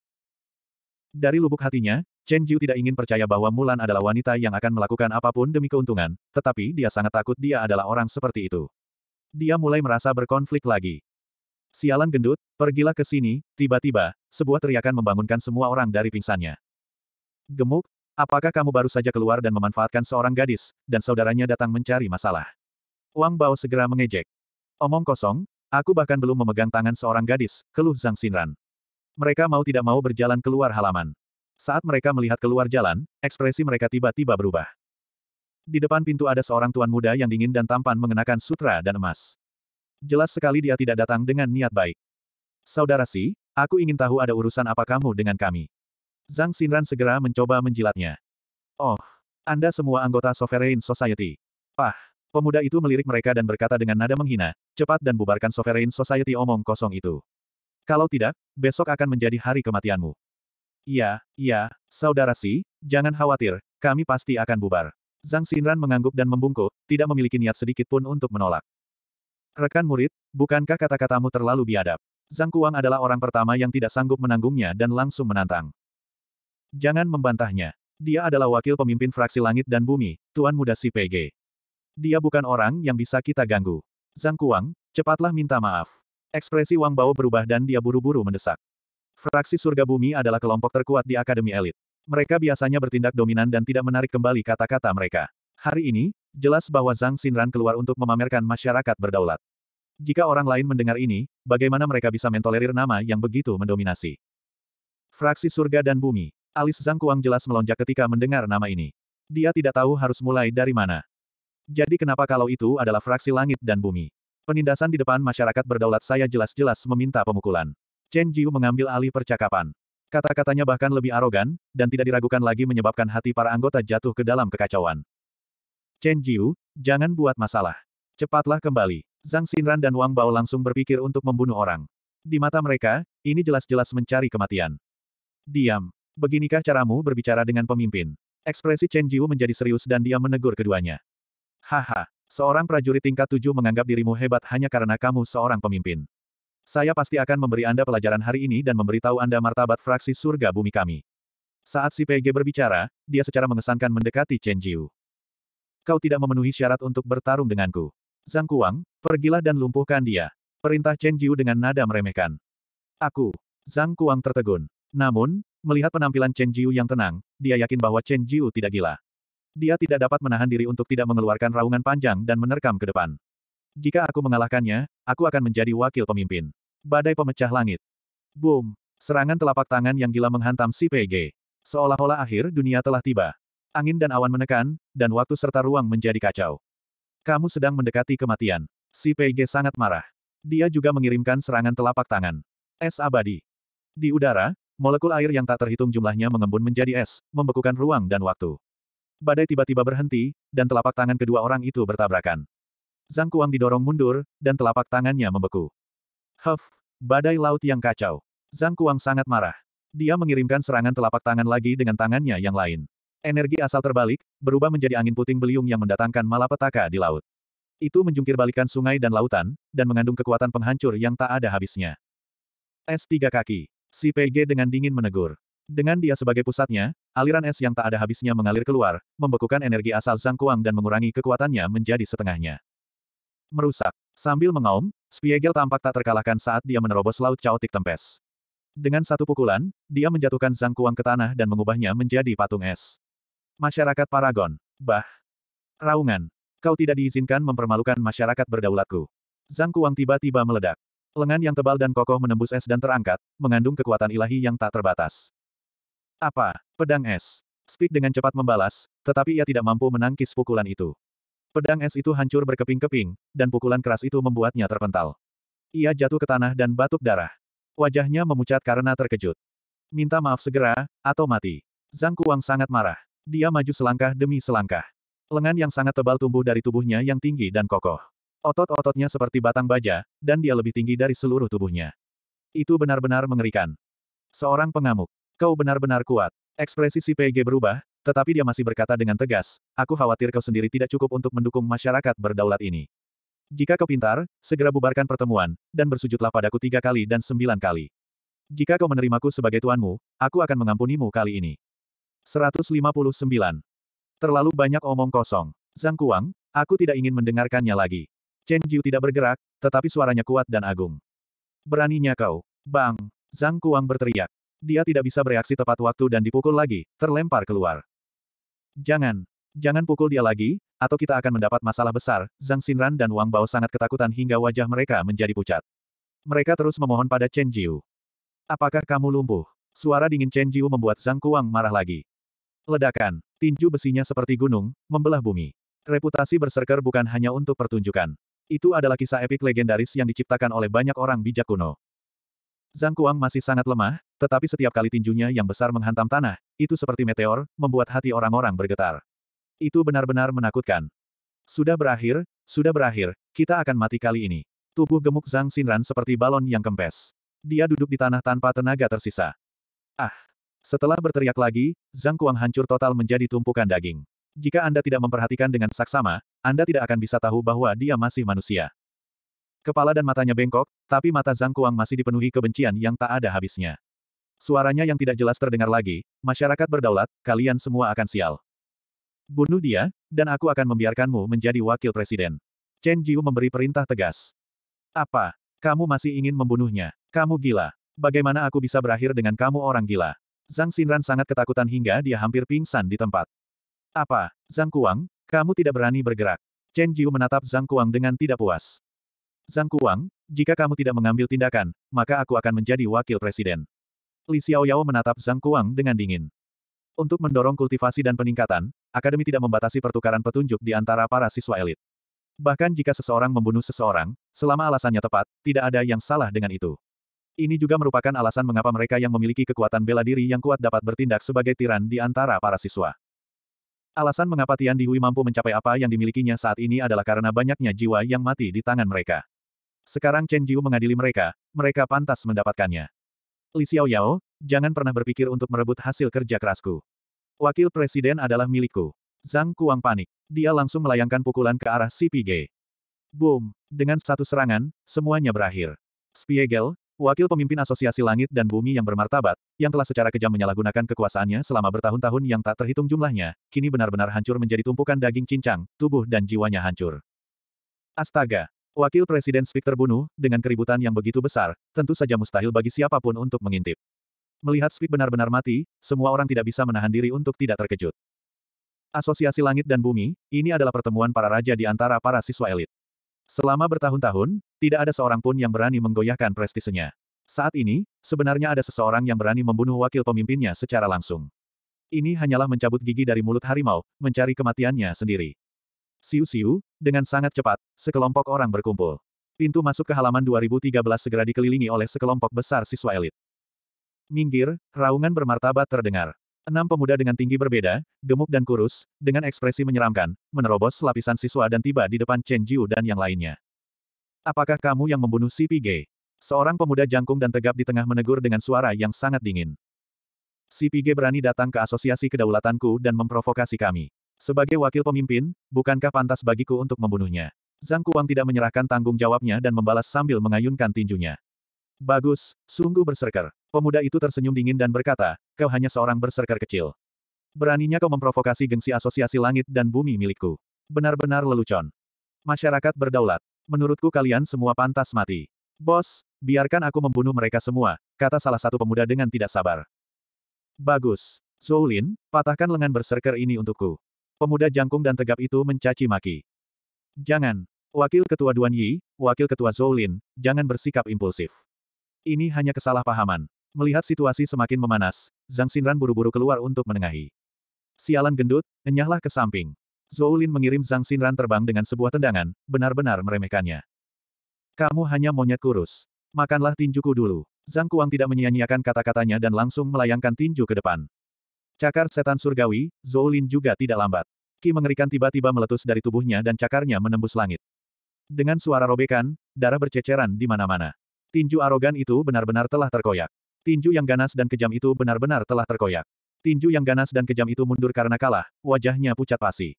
Dari lubuk hatinya, Chen Jiu tidak ingin percaya bahwa Mulan adalah wanita yang akan melakukan apapun demi keuntungan, tetapi dia sangat takut dia adalah orang seperti itu. Dia mulai merasa berkonflik lagi. Sialan gendut, pergilah ke sini, tiba-tiba, sebuah teriakan membangunkan semua orang dari pingsannya. Gemuk, apakah kamu baru saja keluar dan memanfaatkan seorang gadis, dan saudaranya datang mencari masalah? Wang Bao segera mengejek. Omong kosong, aku bahkan belum memegang tangan seorang gadis, keluh Zhang Xinran. Mereka mau tidak mau berjalan keluar halaman. Saat mereka melihat keluar jalan, ekspresi mereka tiba-tiba berubah. Di depan pintu ada seorang tuan muda yang dingin dan tampan mengenakan sutra dan emas. Jelas sekali dia tidak datang dengan niat baik. Saudara Si, aku ingin tahu ada urusan apa kamu dengan kami. Zhang Xinran segera mencoba menjilatnya. Oh, Anda semua anggota Sovereign Society. Pah, pemuda itu melirik mereka dan berkata dengan nada menghina, cepat dan bubarkan Sovereign Society omong kosong itu. Kalau tidak, besok akan menjadi hari kematianmu. Ya, ya, saudara Si, jangan khawatir, kami pasti akan bubar. Zhang Xinran mengangguk dan membungkuk, tidak memiliki niat sedikit pun untuk menolak. Rekan murid, bukankah kata-katamu terlalu biadab? Zhang Kuang adalah orang pertama yang tidak sanggup menanggungnya dan langsung menantang. Jangan membantahnya. Dia adalah wakil pemimpin fraksi langit dan bumi, Tuan Muda Si PG. Dia bukan orang yang bisa kita ganggu. Zhang Kuang, cepatlah minta maaf. Ekspresi Wang Bao berubah dan dia buru-buru mendesak. Fraksi surga bumi adalah kelompok terkuat di akademi elit. Mereka biasanya bertindak dominan dan tidak menarik kembali kata-kata mereka. Hari ini, jelas bahwa Zhang Xinran keluar untuk memamerkan masyarakat berdaulat. Jika orang lain mendengar ini, bagaimana mereka bisa mentolerir nama yang begitu mendominasi? Fraksi surga dan bumi. Alis Zhang Kuang jelas melonjak ketika mendengar nama ini. Dia tidak tahu harus mulai dari mana. Jadi kenapa kalau itu adalah fraksi langit dan bumi? Penindasan di depan masyarakat berdaulat saya jelas-jelas meminta pemukulan. Chen Jiu mengambil alih percakapan. Kata-katanya bahkan lebih arogan, dan tidak diragukan lagi menyebabkan hati para anggota jatuh ke dalam kekacauan. Chen Jiu, jangan buat masalah. Cepatlah kembali. Zhang Xinran dan Wang Bao langsung berpikir untuk membunuh orang. Di mata mereka, ini jelas-jelas mencari kematian. Diam. Beginikah caramu berbicara dengan pemimpin? Ekspresi Chen Jiu menjadi serius dan dia menegur keduanya. Haha, Seorang prajurit tingkat tujuh menganggap dirimu hebat hanya karena kamu seorang pemimpin. Saya pasti akan memberi Anda pelajaran hari ini dan memberitahu Anda martabat fraksi surga bumi kami. Saat si PG berbicara, dia secara mengesankan mendekati Chen Jiu. Kau tidak memenuhi syarat untuk bertarung denganku. Zhang Kuang, pergilah dan lumpuhkan dia. Perintah Chen Jiu dengan nada meremehkan. Aku. Zhang Kuang tertegun. Namun, melihat penampilan Chen Jiu yang tenang, dia yakin bahwa Chen Jiu tidak gila. Dia tidak dapat menahan diri untuk tidak mengeluarkan raungan panjang dan menerkam ke depan. Jika aku mengalahkannya, aku akan menjadi wakil pemimpin. Badai pemecah langit. Boom! Serangan telapak tangan yang gila menghantam si PG. Seolah-olah akhir dunia telah tiba. Angin dan awan menekan, dan waktu serta ruang menjadi kacau. Kamu sedang mendekati kematian. Si PG sangat marah. Dia juga mengirimkan serangan telapak tangan. Es abadi. Di udara, molekul air yang tak terhitung jumlahnya mengembun menjadi es, membekukan ruang dan waktu. Badai tiba-tiba berhenti, dan telapak tangan kedua orang itu bertabrakan. Zhang Kuang didorong mundur, dan telapak tangannya membeku. Huff, badai laut yang kacau. Zhang Kuang sangat marah. Dia mengirimkan serangan telapak tangan lagi dengan tangannya yang lain. Energi asal terbalik, berubah menjadi angin puting beliung yang mendatangkan malapetaka di laut. Itu menjungkir balikan sungai dan lautan, dan mengandung kekuatan penghancur yang tak ada habisnya. S3 kaki. Si PG dengan dingin menegur. Dengan dia sebagai pusatnya, aliran es yang tak ada habisnya mengalir keluar, membekukan energi asal Zhang Kuang dan mengurangi kekuatannya menjadi setengahnya. Merusak. Sambil mengaum, Spiegel tampak tak terkalahkan saat dia menerobos laut caotik tempes. Dengan satu pukulan, dia menjatuhkan Zhang Kuang ke tanah dan mengubahnya menjadi patung es. Masyarakat Paragon. Bah. Raungan. Kau tidak diizinkan mempermalukan masyarakat berdaulatku. Zhang Kuang tiba-tiba meledak. Lengan yang tebal dan kokoh menembus es dan terangkat, mengandung kekuatan ilahi yang tak terbatas. Apa? Pedang es. Speak dengan cepat membalas, tetapi ia tidak mampu menangkis pukulan itu. Pedang es itu hancur berkeping-keping, dan pukulan keras itu membuatnya terpental. Ia jatuh ke tanah dan batuk darah. Wajahnya memucat karena terkejut. Minta maaf segera, atau mati. Zhang Kuang sangat marah. Dia maju selangkah demi selangkah. Lengan yang sangat tebal tumbuh dari tubuhnya yang tinggi dan kokoh. Otot-ototnya seperti batang baja, dan dia lebih tinggi dari seluruh tubuhnya. Itu benar-benar mengerikan. Seorang pengamuk. Kau benar-benar kuat. Ekspresi si PG berubah, tetapi dia masih berkata dengan tegas, aku khawatir kau sendiri tidak cukup untuk mendukung masyarakat berdaulat ini. Jika kau pintar, segera bubarkan pertemuan, dan bersujudlah padaku tiga kali dan sembilan kali. Jika kau menerimaku sebagai tuanmu, aku akan mengampunimu kali ini. 159. Terlalu banyak omong kosong. Zhang Kuang, aku tidak ingin mendengarkannya lagi. Chen Jiu tidak bergerak, tetapi suaranya kuat dan agung. Beraninya kau. Bang! Zhang Kuang berteriak. Dia tidak bisa bereaksi tepat waktu dan dipukul lagi, terlempar keluar. Jangan. Jangan pukul dia lagi, atau kita akan mendapat masalah besar. Zhang Xinran dan Wang Bao sangat ketakutan hingga wajah mereka menjadi pucat. Mereka terus memohon pada Chen Jiu. Apakah kamu lumpuh? Suara dingin Chen Jiu membuat Zhang Kuang marah lagi. Ledakan, tinju besinya seperti gunung, membelah bumi. Reputasi berserker bukan hanya untuk pertunjukan. Itu adalah kisah epik legendaris yang diciptakan oleh banyak orang bijak kuno. Zhang Kuang masih sangat lemah, tetapi setiap kali tinjunya yang besar menghantam tanah, itu seperti meteor, membuat hati orang-orang bergetar. Itu benar-benar menakutkan. Sudah berakhir, sudah berakhir, kita akan mati kali ini. Tubuh gemuk Zhang Xinran seperti balon yang kempes. Dia duduk di tanah tanpa tenaga tersisa. Ah! Setelah berteriak lagi, Zhang Kuang hancur total menjadi tumpukan daging. Jika Anda tidak memperhatikan dengan saksama, Anda tidak akan bisa tahu bahwa dia masih manusia. Kepala dan matanya bengkok, tapi mata Zhang Kuang masih dipenuhi kebencian yang tak ada habisnya. Suaranya yang tidak jelas terdengar lagi, masyarakat berdaulat, kalian semua akan sial. Bunuh dia, dan aku akan membiarkanmu menjadi wakil presiden. Chen Jiu memberi perintah tegas. Apa? Kamu masih ingin membunuhnya? Kamu gila. Bagaimana aku bisa berakhir dengan kamu orang gila? Zhang Xinran sangat ketakutan hingga dia hampir pingsan di tempat. Apa? Zhang Kuang, kamu tidak berani bergerak. Chen Jiu menatap Zhang Kuang dengan tidak puas. Zhang Kuang, jika kamu tidak mengambil tindakan, maka aku akan menjadi wakil presiden. Li Xiaoyao menatap Zhang Kuang dengan dingin. Untuk mendorong kultivasi dan peningkatan, akademi tidak membatasi pertukaran petunjuk di antara para siswa elit. Bahkan jika seseorang membunuh seseorang, selama alasannya tepat, tidak ada yang salah dengan itu. Ini juga merupakan alasan mengapa mereka yang memiliki kekuatan bela diri yang kuat dapat bertindak sebagai tiran di antara para siswa. Alasan mengapa Tian Dihui mampu mencapai apa yang dimilikinya saat ini adalah karena banyaknya jiwa yang mati di tangan mereka. Sekarang Chen Jiu mengadili mereka, mereka pantas mendapatkannya. Li Xiao Yao, jangan pernah berpikir untuk merebut hasil kerja kerasku. Wakil presiden adalah milikku. Zhang Kuang panik. Dia langsung melayangkan pukulan ke arah si Pige. Boom! Dengan satu serangan, semuanya berakhir. Spiegel, wakil pemimpin Asosiasi Langit dan Bumi yang bermartabat, yang telah secara kejam menyalahgunakan kekuasaannya selama bertahun-tahun yang tak terhitung jumlahnya, kini benar-benar hancur menjadi tumpukan daging cincang, tubuh dan jiwanya hancur. Astaga! Wakil Presiden Speak terbunuh, dengan keributan yang begitu besar, tentu saja mustahil bagi siapapun untuk mengintip. Melihat Speak benar-benar mati, semua orang tidak bisa menahan diri untuk tidak terkejut. Asosiasi Langit dan Bumi, ini adalah pertemuan para raja di antara para siswa elit. Selama bertahun-tahun, tidak ada seorang pun yang berani menggoyahkan prestisenya. Saat ini, sebenarnya ada seseorang yang berani membunuh wakil pemimpinnya secara langsung. Ini hanyalah mencabut gigi dari mulut harimau, mencari kematiannya sendiri. Siu-siu, dengan sangat cepat, sekelompok orang berkumpul. Pintu masuk ke halaman 2013 segera dikelilingi oleh sekelompok besar siswa elit. Minggir, raungan bermartabat terdengar. Enam pemuda dengan tinggi berbeda, gemuk dan kurus, dengan ekspresi menyeramkan, menerobos lapisan siswa dan tiba di depan Chen Jiu dan yang lainnya. Apakah kamu yang membunuh si Pige? Seorang pemuda jangkung dan tegap di tengah menegur dengan suara yang sangat dingin. Si Pige berani datang ke asosiasi kedaulatanku dan memprovokasi kami. Sebagai wakil pemimpin, bukankah pantas bagiku untuk membunuhnya? Zhang Kuang tidak menyerahkan tanggung jawabnya dan membalas sambil mengayunkan tinjunya. Bagus, sungguh berserker. Pemuda itu tersenyum dingin dan berkata, kau hanya seorang berserker kecil. Beraninya kau memprovokasi gengsi asosiasi langit dan bumi milikku. Benar-benar lelucon. Masyarakat berdaulat. Menurutku kalian semua pantas mati. Bos, biarkan aku membunuh mereka semua, kata salah satu pemuda dengan tidak sabar. Bagus. Zhou Lin, patahkan lengan berserker ini untukku. Pemuda jangkung dan tegap itu mencaci maki. Jangan. Wakil Ketua Duan Yi, Wakil Ketua Zhou Lin, jangan bersikap impulsif. Ini hanya kesalahpahaman. Melihat situasi semakin memanas, Zhang Xinran buru-buru keluar untuk menengahi. Sialan gendut, enyahlah ke samping. Zhou Lin mengirim Zhang Xinran terbang dengan sebuah tendangan, benar-benar meremehkannya. Kamu hanya monyet kurus. Makanlah tinjuku dulu. Zhang Kuang tidak menyia-nyiakan kata-katanya dan langsung melayangkan tinju ke depan. Cakar setan surgawi, Zoulin juga tidak lambat. Ki mengerikan tiba-tiba meletus dari tubuhnya dan cakarnya menembus langit. Dengan suara robekan, darah berceceran di mana-mana. Tinju arogan itu benar-benar telah terkoyak. Tinju yang ganas dan kejam itu benar-benar telah terkoyak. Tinju yang ganas dan kejam itu mundur karena kalah, wajahnya pucat pasi.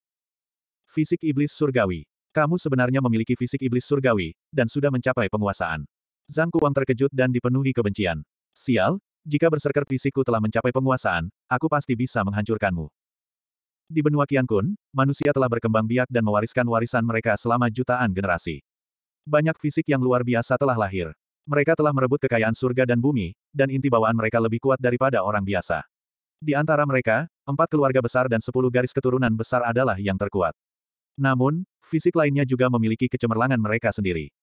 Fisik iblis surgawi. Kamu sebenarnya memiliki fisik iblis surgawi, dan sudah mencapai penguasaan. Zhang Kuang terkejut dan dipenuhi kebencian. Sial, jika berserker fisikku telah mencapai penguasaan, aku pasti bisa menghancurkanmu. Di benua Kian Kun, manusia telah berkembang biak dan mewariskan warisan mereka selama jutaan generasi. Banyak fisik yang luar biasa telah lahir. Mereka telah merebut kekayaan surga dan bumi, dan inti bawaan mereka lebih kuat daripada orang biasa. Di antara mereka, empat keluarga besar dan sepuluh garis keturunan besar adalah yang terkuat. Namun, fisik lainnya juga memiliki kecemerlangan mereka sendiri.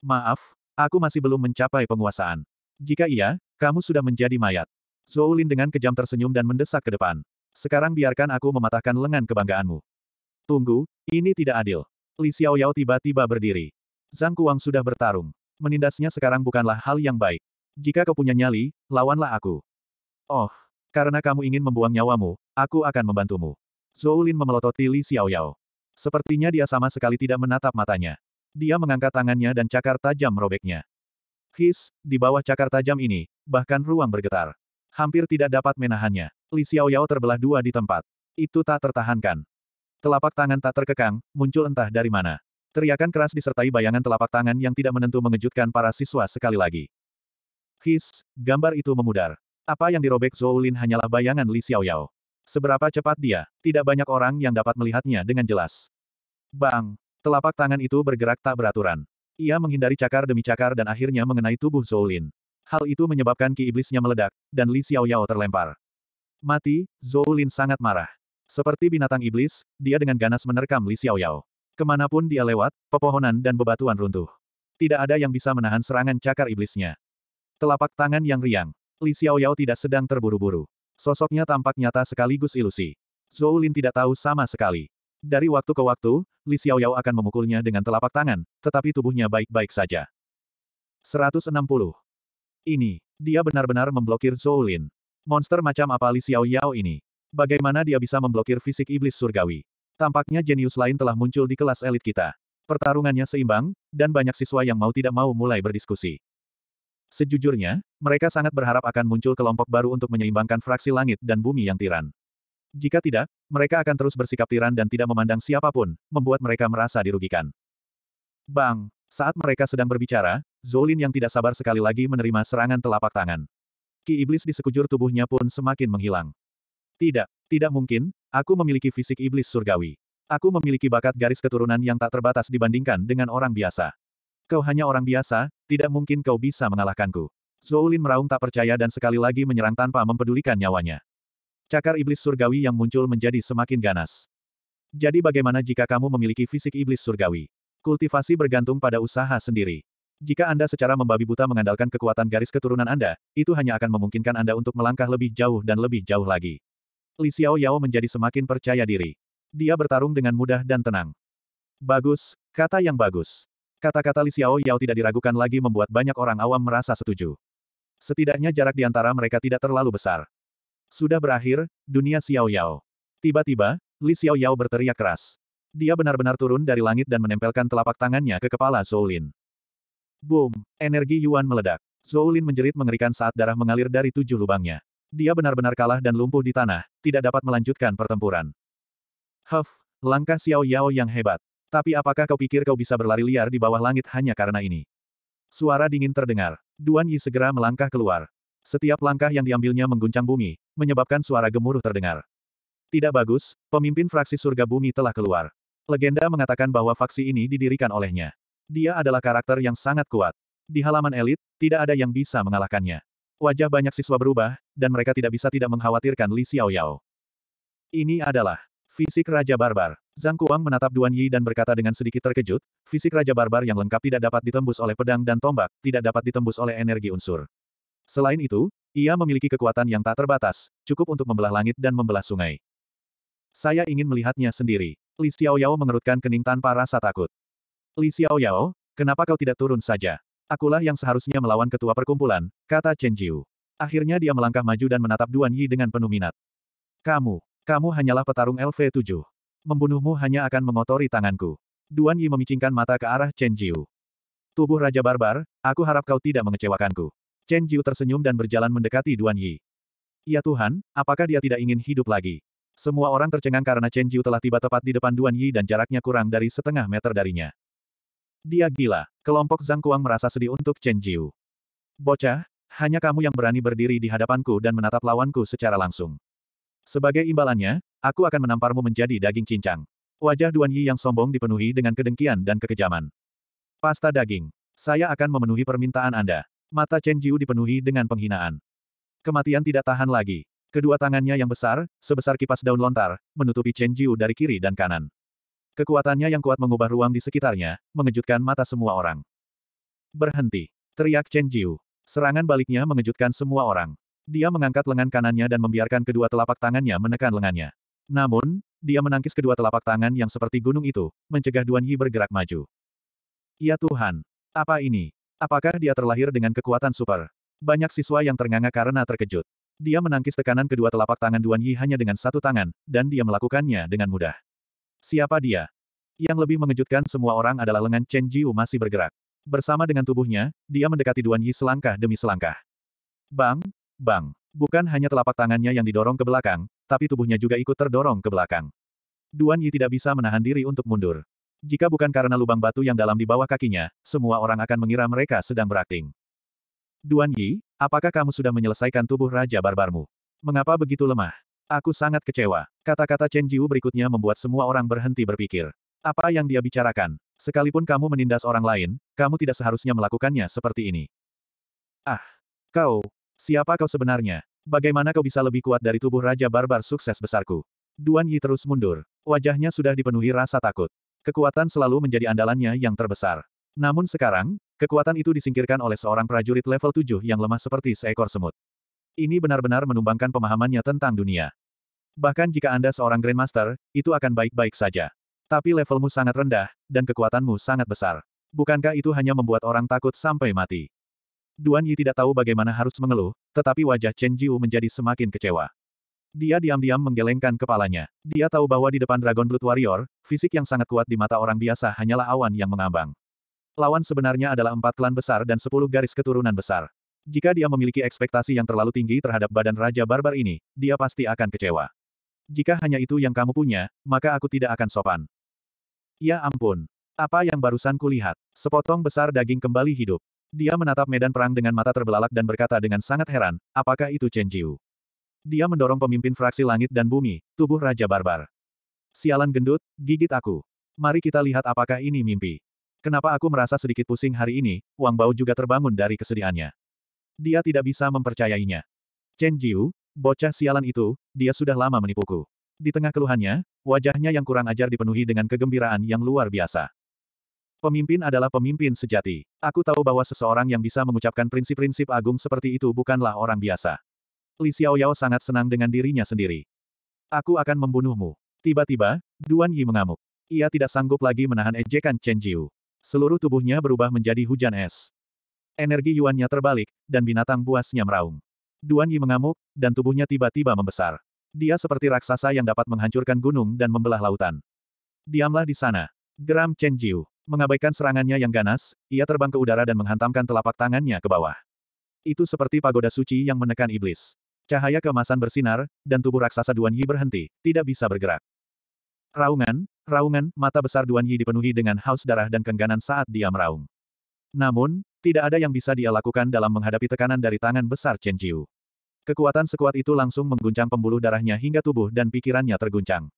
Maaf, aku masih belum mencapai penguasaan. Jika iya, kamu sudah menjadi mayat. Zhou Lin dengan kejam tersenyum dan mendesak ke depan. Sekarang biarkan aku mematahkan lengan kebanggaanmu. Tunggu, ini tidak adil. Li Xiaoyao tiba-tiba berdiri. Zhang Kuang sudah bertarung. Menindasnya sekarang bukanlah hal yang baik. Jika kau punya nyali, lawanlah aku. Oh, karena kamu ingin membuang nyawamu, aku akan membantumu. Zhou Lin memelototi Li Xiaoyao. Sepertinya dia sama sekali tidak menatap matanya. Dia mengangkat tangannya dan cakar tajam merobeknya. His, di bawah cakar tajam ini, bahkan ruang bergetar. Hampir tidak dapat menahannya. Li Xiaoyao terbelah dua di tempat. Itu tak tertahankan. Telapak tangan tak terkekang, muncul entah dari mana. Teriakan keras disertai bayangan telapak tangan yang tidak menentu mengejutkan para siswa sekali lagi. His, gambar itu memudar. Apa yang dirobek Zhou Lin hanyalah bayangan Li Xiaoyao. Seberapa cepat dia, tidak banyak orang yang dapat melihatnya dengan jelas. Bang! Telapak tangan itu bergerak tak beraturan. Ia menghindari cakar demi cakar dan akhirnya mengenai tubuh Zhou Lin. Hal itu menyebabkan ki iblisnya meledak, dan Li Xiaoyao terlempar. Mati, Zhou Lin sangat marah. Seperti binatang iblis, dia dengan ganas menerkam Li Xiaoyao. Kemanapun dia lewat, pepohonan dan bebatuan runtuh. Tidak ada yang bisa menahan serangan cakar iblisnya. Telapak tangan yang riang. Li Xiaoyao tidak sedang terburu-buru. Sosoknya tampak nyata sekaligus ilusi. Zhou Lin tidak tahu sama sekali. Dari waktu ke waktu, Li Xiaoyao akan memukulnya dengan telapak tangan, tetapi tubuhnya baik-baik saja. 160. Ini, dia benar-benar memblokir Zhou Lin. Monster macam apa Li Xiaoyao ini? Bagaimana dia bisa memblokir fisik iblis surgawi? Tampaknya jenius lain telah muncul di kelas elit kita. Pertarungannya seimbang, dan banyak siswa yang mau tidak mau mulai berdiskusi. Sejujurnya, mereka sangat berharap akan muncul kelompok baru untuk menyeimbangkan fraksi langit dan bumi yang tiran. Jika tidak, mereka akan terus bersikap tiran dan tidak memandang siapapun, membuat mereka merasa dirugikan. Bang! Saat mereka sedang berbicara, Zolin yang tidak sabar sekali lagi menerima serangan telapak tangan. Ki iblis di sekujur tubuhnya pun semakin menghilang. Tidak, tidak mungkin, aku memiliki fisik iblis surgawi. Aku memiliki bakat garis keturunan yang tak terbatas dibandingkan dengan orang biasa. Kau hanya orang biasa, tidak mungkin kau bisa mengalahkanku. Zolin meraung tak percaya dan sekali lagi menyerang tanpa mempedulikan nyawanya. Cakar iblis surgawi yang muncul menjadi semakin ganas. Jadi bagaimana jika kamu memiliki fisik iblis surgawi? Kultivasi bergantung pada usaha sendiri. Jika Anda secara membabi buta mengandalkan kekuatan garis keturunan Anda, itu hanya akan memungkinkan Anda untuk melangkah lebih jauh dan lebih jauh lagi. Li Xiao Yao menjadi semakin percaya diri. Dia bertarung dengan mudah dan tenang. Bagus, kata yang bagus. Kata-kata Li Xiao Yao tidak diragukan lagi membuat banyak orang awam merasa setuju. Setidaknya jarak di antara mereka tidak terlalu besar. Sudah berakhir, dunia Xiao Yao. Tiba-tiba, Li Xiao Yao berteriak keras. Dia benar-benar turun dari langit dan menempelkan telapak tangannya ke kepala Zhou Lin. Boom! Energi Yuan meledak. Zhou Lin menjerit mengerikan saat darah mengalir dari tujuh lubangnya. Dia benar-benar kalah dan lumpuh di tanah, tidak dapat melanjutkan pertempuran. Huff, langkah Xiao Yao yang hebat. Tapi apakah kau pikir kau bisa berlari liar di bawah langit hanya karena ini? Suara dingin terdengar. Duan Yi segera melangkah keluar. Setiap langkah yang diambilnya mengguncang bumi, menyebabkan suara gemuruh terdengar. Tidak bagus, pemimpin fraksi surga bumi telah keluar. Legenda mengatakan bahwa faksi ini didirikan olehnya. Dia adalah karakter yang sangat kuat. Di halaman elit, tidak ada yang bisa mengalahkannya. Wajah banyak siswa berubah, dan mereka tidak bisa tidak mengkhawatirkan Li Xiaoyao. Ini adalah Fisik Raja Barbar. Zhang Kuang menatap Duan Yi dan berkata dengan sedikit terkejut, fisik Raja Barbar yang lengkap tidak dapat ditembus oleh pedang dan tombak, tidak dapat ditembus oleh energi unsur. Selain itu, ia memiliki kekuatan yang tak terbatas, cukup untuk membelah langit dan membelah sungai. Saya ingin melihatnya sendiri. Li Xiaoyao mengerutkan kening tanpa rasa takut. Li Xiaoyao, kenapa kau tidak turun saja? Akulah yang seharusnya melawan ketua perkumpulan, kata Chen Jiu. Akhirnya dia melangkah maju dan menatap Duan Yi dengan penuh minat. Kamu, kamu hanyalah petarung LV7. Membunuhmu hanya akan mengotori tanganku. Duan Yi memicingkan mata ke arah Chen Jiu. Tubuh Raja Barbar, aku harap kau tidak mengecewakanku. Chen Jiu tersenyum dan berjalan mendekati Duan Yi. Ya Tuhan, apakah dia tidak ingin hidup lagi? Semua orang tercengang karena Chen Jiu telah tiba tepat di depan Duan Yi dan jaraknya kurang dari setengah meter darinya. Dia gila. Kelompok Zhang Kuang merasa sedih untuk Chen Jiu. Bocah, hanya kamu yang berani berdiri di hadapanku dan menatap lawanku secara langsung. Sebagai imbalannya, aku akan menamparmu menjadi daging cincang. Wajah Duan Yi yang sombong dipenuhi dengan kedengkian dan kekejaman. Pasta daging. Saya akan memenuhi permintaan Anda. Mata Chen Jiu dipenuhi dengan penghinaan. Kematian tidak tahan lagi. Kedua tangannya yang besar, sebesar kipas daun lontar, menutupi Chen Jiu dari kiri dan kanan. Kekuatannya yang kuat mengubah ruang di sekitarnya, mengejutkan mata semua orang. Berhenti. Teriak Chen Jiu. Serangan baliknya mengejutkan semua orang. Dia mengangkat lengan kanannya dan membiarkan kedua telapak tangannya menekan lengannya. Namun, dia menangkis kedua telapak tangan yang seperti gunung itu, mencegah Duan Yi bergerak maju. Ya Tuhan! Apa ini? Apakah dia terlahir dengan kekuatan super? Banyak siswa yang ternganga karena terkejut. Dia menangkis tekanan kedua telapak tangan Duan Yi hanya dengan satu tangan, dan dia melakukannya dengan mudah. Siapa dia? Yang lebih mengejutkan semua orang adalah lengan Chen Jiu masih bergerak. Bersama dengan tubuhnya, dia mendekati Duan Yi selangkah demi selangkah. Bang, bang. Bukan hanya telapak tangannya yang didorong ke belakang, tapi tubuhnya juga ikut terdorong ke belakang. Duan Yi tidak bisa menahan diri untuk mundur. Jika bukan karena lubang batu yang dalam di bawah kakinya, semua orang akan mengira mereka sedang berakting. Duan Yi, apakah kamu sudah menyelesaikan tubuh Raja Barbarmu? Mengapa begitu lemah? Aku sangat kecewa. Kata-kata Chen Jiu berikutnya membuat semua orang berhenti berpikir. Apa yang dia bicarakan? Sekalipun kamu menindas orang lain, kamu tidak seharusnya melakukannya seperti ini. Ah! Kau! Siapa kau sebenarnya? Bagaimana kau bisa lebih kuat dari tubuh Raja Barbar sukses besarku? Duan Yi terus mundur. Wajahnya sudah dipenuhi rasa takut. Kekuatan selalu menjadi andalannya yang terbesar. Namun sekarang, kekuatan itu disingkirkan oleh seorang prajurit level 7 yang lemah seperti seekor semut. Ini benar-benar menumbangkan pemahamannya tentang dunia. Bahkan jika Anda seorang Grandmaster, itu akan baik-baik saja. Tapi levelmu sangat rendah, dan kekuatanmu sangat besar. Bukankah itu hanya membuat orang takut sampai mati? Duan Yi tidak tahu bagaimana harus mengeluh, tetapi wajah Chen Jiu menjadi semakin kecewa. Dia diam-diam menggelengkan kepalanya. Dia tahu bahwa di depan Dragon Blood Warrior, fisik yang sangat kuat di mata orang biasa hanyalah awan yang mengambang. Lawan sebenarnya adalah empat klan besar dan sepuluh garis keturunan besar. Jika dia memiliki ekspektasi yang terlalu tinggi terhadap badan Raja Barbar ini, dia pasti akan kecewa. Jika hanya itu yang kamu punya, maka aku tidak akan sopan. Ya ampun. Apa yang barusan kulihat? Sepotong besar daging kembali hidup. Dia menatap medan perang dengan mata terbelalak dan berkata dengan sangat heran, apakah itu Chen Jiu? Dia mendorong pemimpin fraksi langit dan bumi, tubuh Raja Barbar. Sialan gendut, gigit aku. Mari kita lihat apakah ini mimpi. Kenapa aku merasa sedikit pusing hari ini, Wang Bao juga terbangun dari kesedihannya. Dia tidak bisa mempercayainya. Chen Jiu, bocah sialan itu, dia sudah lama menipuku. Di tengah keluhannya, wajahnya yang kurang ajar dipenuhi dengan kegembiraan yang luar biasa. Pemimpin adalah pemimpin sejati. Aku tahu bahwa seseorang yang bisa mengucapkan prinsip-prinsip agung seperti itu bukanlah orang biasa. Li Xiaoyao sangat senang dengan dirinya sendiri. Aku akan membunuhmu. Tiba-tiba, Duan Yi mengamuk. Ia tidak sanggup lagi menahan ejekan Chen Jiu. Seluruh tubuhnya berubah menjadi hujan es. Energi Yuannya terbalik, dan binatang buasnya meraung. Duan Yi mengamuk, dan tubuhnya tiba-tiba membesar. Dia seperti raksasa yang dapat menghancurkan gunung dan membelah lautan. Diamlah di sana. Geram Chen Jiu. Mengabaikan serangannya yang ganas, ia terbang ke udara dan menghantamkan telapak tangannya ke bawah. Itu seperti pagoda suci yang menekan iblis. Cahaya kemasan bersinar, dan tubuh raksasa Duan Yi berhenti, tidak bisa bergerak. Raungan, raungan, mata besar Duan Yi dipenuhi dengan haus darah dan kengganan saat dia meraung. Namun, tidak ada yang bisa dia lakukan dalam menghadapi tekanan dari tangan besar Chen Jiu. Kekuatan sekuat itu langsung mengguncang pembuluh darahnya hingga tubuh dan pikirannya terguncang.